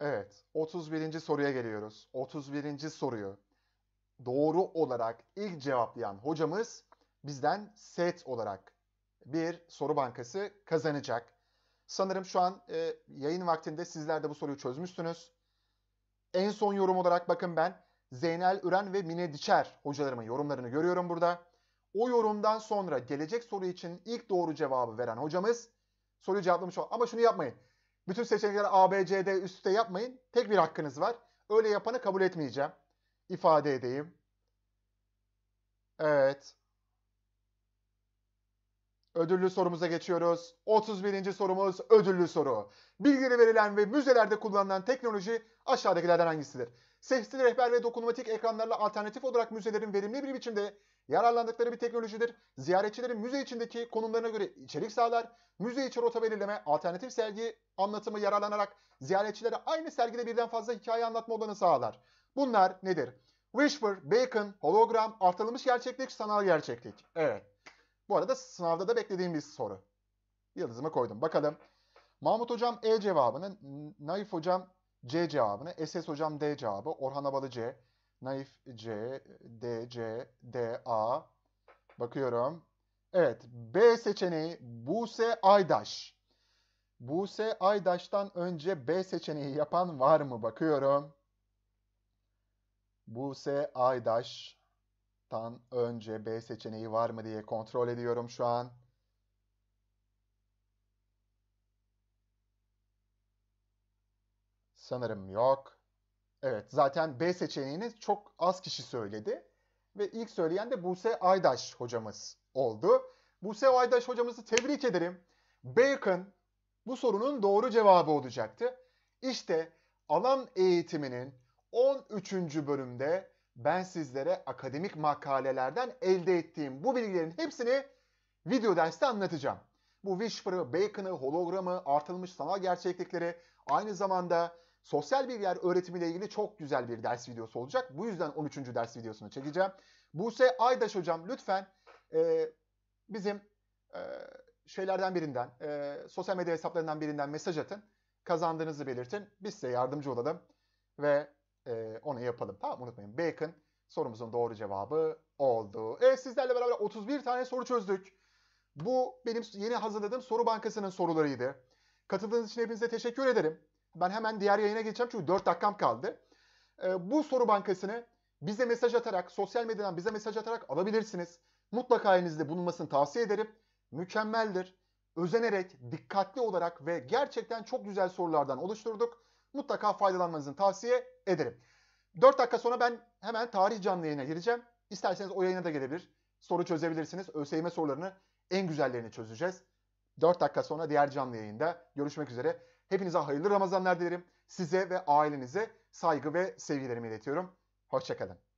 Evet 31. soruya geliyoruz. 31. soruyu doğru olarak ilk cevaplayan hocamız bizden set olarak bir soru bankası kazanacak. Sanırım şu an e, yayın vaktinde sizler de bu soruyu çözmüşsünüz. En son yorum olarak bakın ben Zeynel Üren ve Mine Diçer hocalarımın yorumlarını görüyorum burada. O yorumdan sonra gelecek soru için ilk doğru cevabı veren hocamız soruyu cevaplamış oldu. Ama şunu yapmayın. Bütün seçenekleri A, B, C, D üst üste yapmayın. Tek bir hakkınız var. Öyle yapanı kabul etmeyeceğim. İfade edeyim. Evet. Ödüllü sorumuza geçiyoruz. 31. sorumuz ödüllü soru. Bilgileri verilen ve müzelerde kullanılan teknoloji aşağıdakilerden hangisidir? Sesli rehber ve dokunmatik ekranlarla alternatif olarak müzelerin verimli bir biçimde yararlandıkları bir teknolojidir. Ziyaretçilerin müze içindeki konumlarına göre içerik sağlar. Müze içi rota belirleme, alternatif sergi anlatımı yararlanarak ziyaretçilere aynı sergide birden fazla hikaye anlatma olanı sağlar. Bunlar nedir? Whisper, Bacon, hologram, artırılmış gerçeklik, sanal gerçeklik. Evet. Bu arada sınavda da beklediğim bir soru. Yıldızımı koydum. Bakalım. Mahmut Hocam E cevabını, Naif Hocam C cevabını, SS Hocam D cevabı, Orhan Abalı C, Naif C, D, C, D, A. Bakıyorum. Evet, B seçeneği Buse Aydaş. Buse Aydaş'tan önce B seçeneği yapan var mı? Bakıyorum. Buse Aydaş. Tan önce B seçeneği var mı diye kontrol ediyorum şu an. Sanırım yok. Evet zaten B seçeneğini çok az kişi söyledi. Ve ilk söyleyen de Buse Aydaş hocamız oldu. Buse Aydaş hocamızı tebrik ederim. Bacon bu sorunun doğru cevabı olacaktı. İşte alan eğitiminin 13. bölümde ben sizlere akademik makalelerden elde ettiğim bu bilgilerin hepsini video derste anlatacağım. Bu Whisper'ı, Bacon'ı, hologramı, artılmış sanal gerçeklikleri aynı zamanda sosyal bilgiler öğretimiyle ilgili çok güzel bir ders videosu olacak. Bu yüzden 13. ders videosunu çekeceğim. Buse Aydaş hocam lütfen e, bizim e, şeylerden birinden, e, sosyal medya hesaplarından birinden mesaj atın. Kazandığınızı belirtin. Biz size yardımcı olalım. Ve e, onu yapalım. Tamam unutmayın. Bacon sorumuzun doğru cevabı oldu. Evet sizlerle beraber 31 tane soru çözdük. Bu benim yeni hazırladığım soru bankasının sorularıydı. Katıldığınız için hepinize teşekkür ederim. Ben hemen diğer yayına geçeceğim çünkü 4 dakikam kaldı. E, bu soru bankasını bize mesaj atarak, sosyal medyadan bize mesaj atarak alabilirsiniz. Mutlaka elinizde bulunmasını tavsiye ederim. Mükemmeldir. Özenerek, dikkatli olarak ve gerçekten çok güzel sorulardan oluşturduk mutlaka faydalanmanızı tavsiye ederim. 4 dakika sonra ben hemen tarih canlı yayına gireceğim. İsterseniz o yayına da gelebilir. Soru çözebilirsiniz. ÖSYM sorularını en güzellerini çözeceğiz. 4 dakika sonra diğer canlı yayında görüşmek üzere. Hepinize hayırlı Ramazanlar dilerim. Size ve ailenize saygı ve sevgilerimi iletiyorum. Hoşçakalın.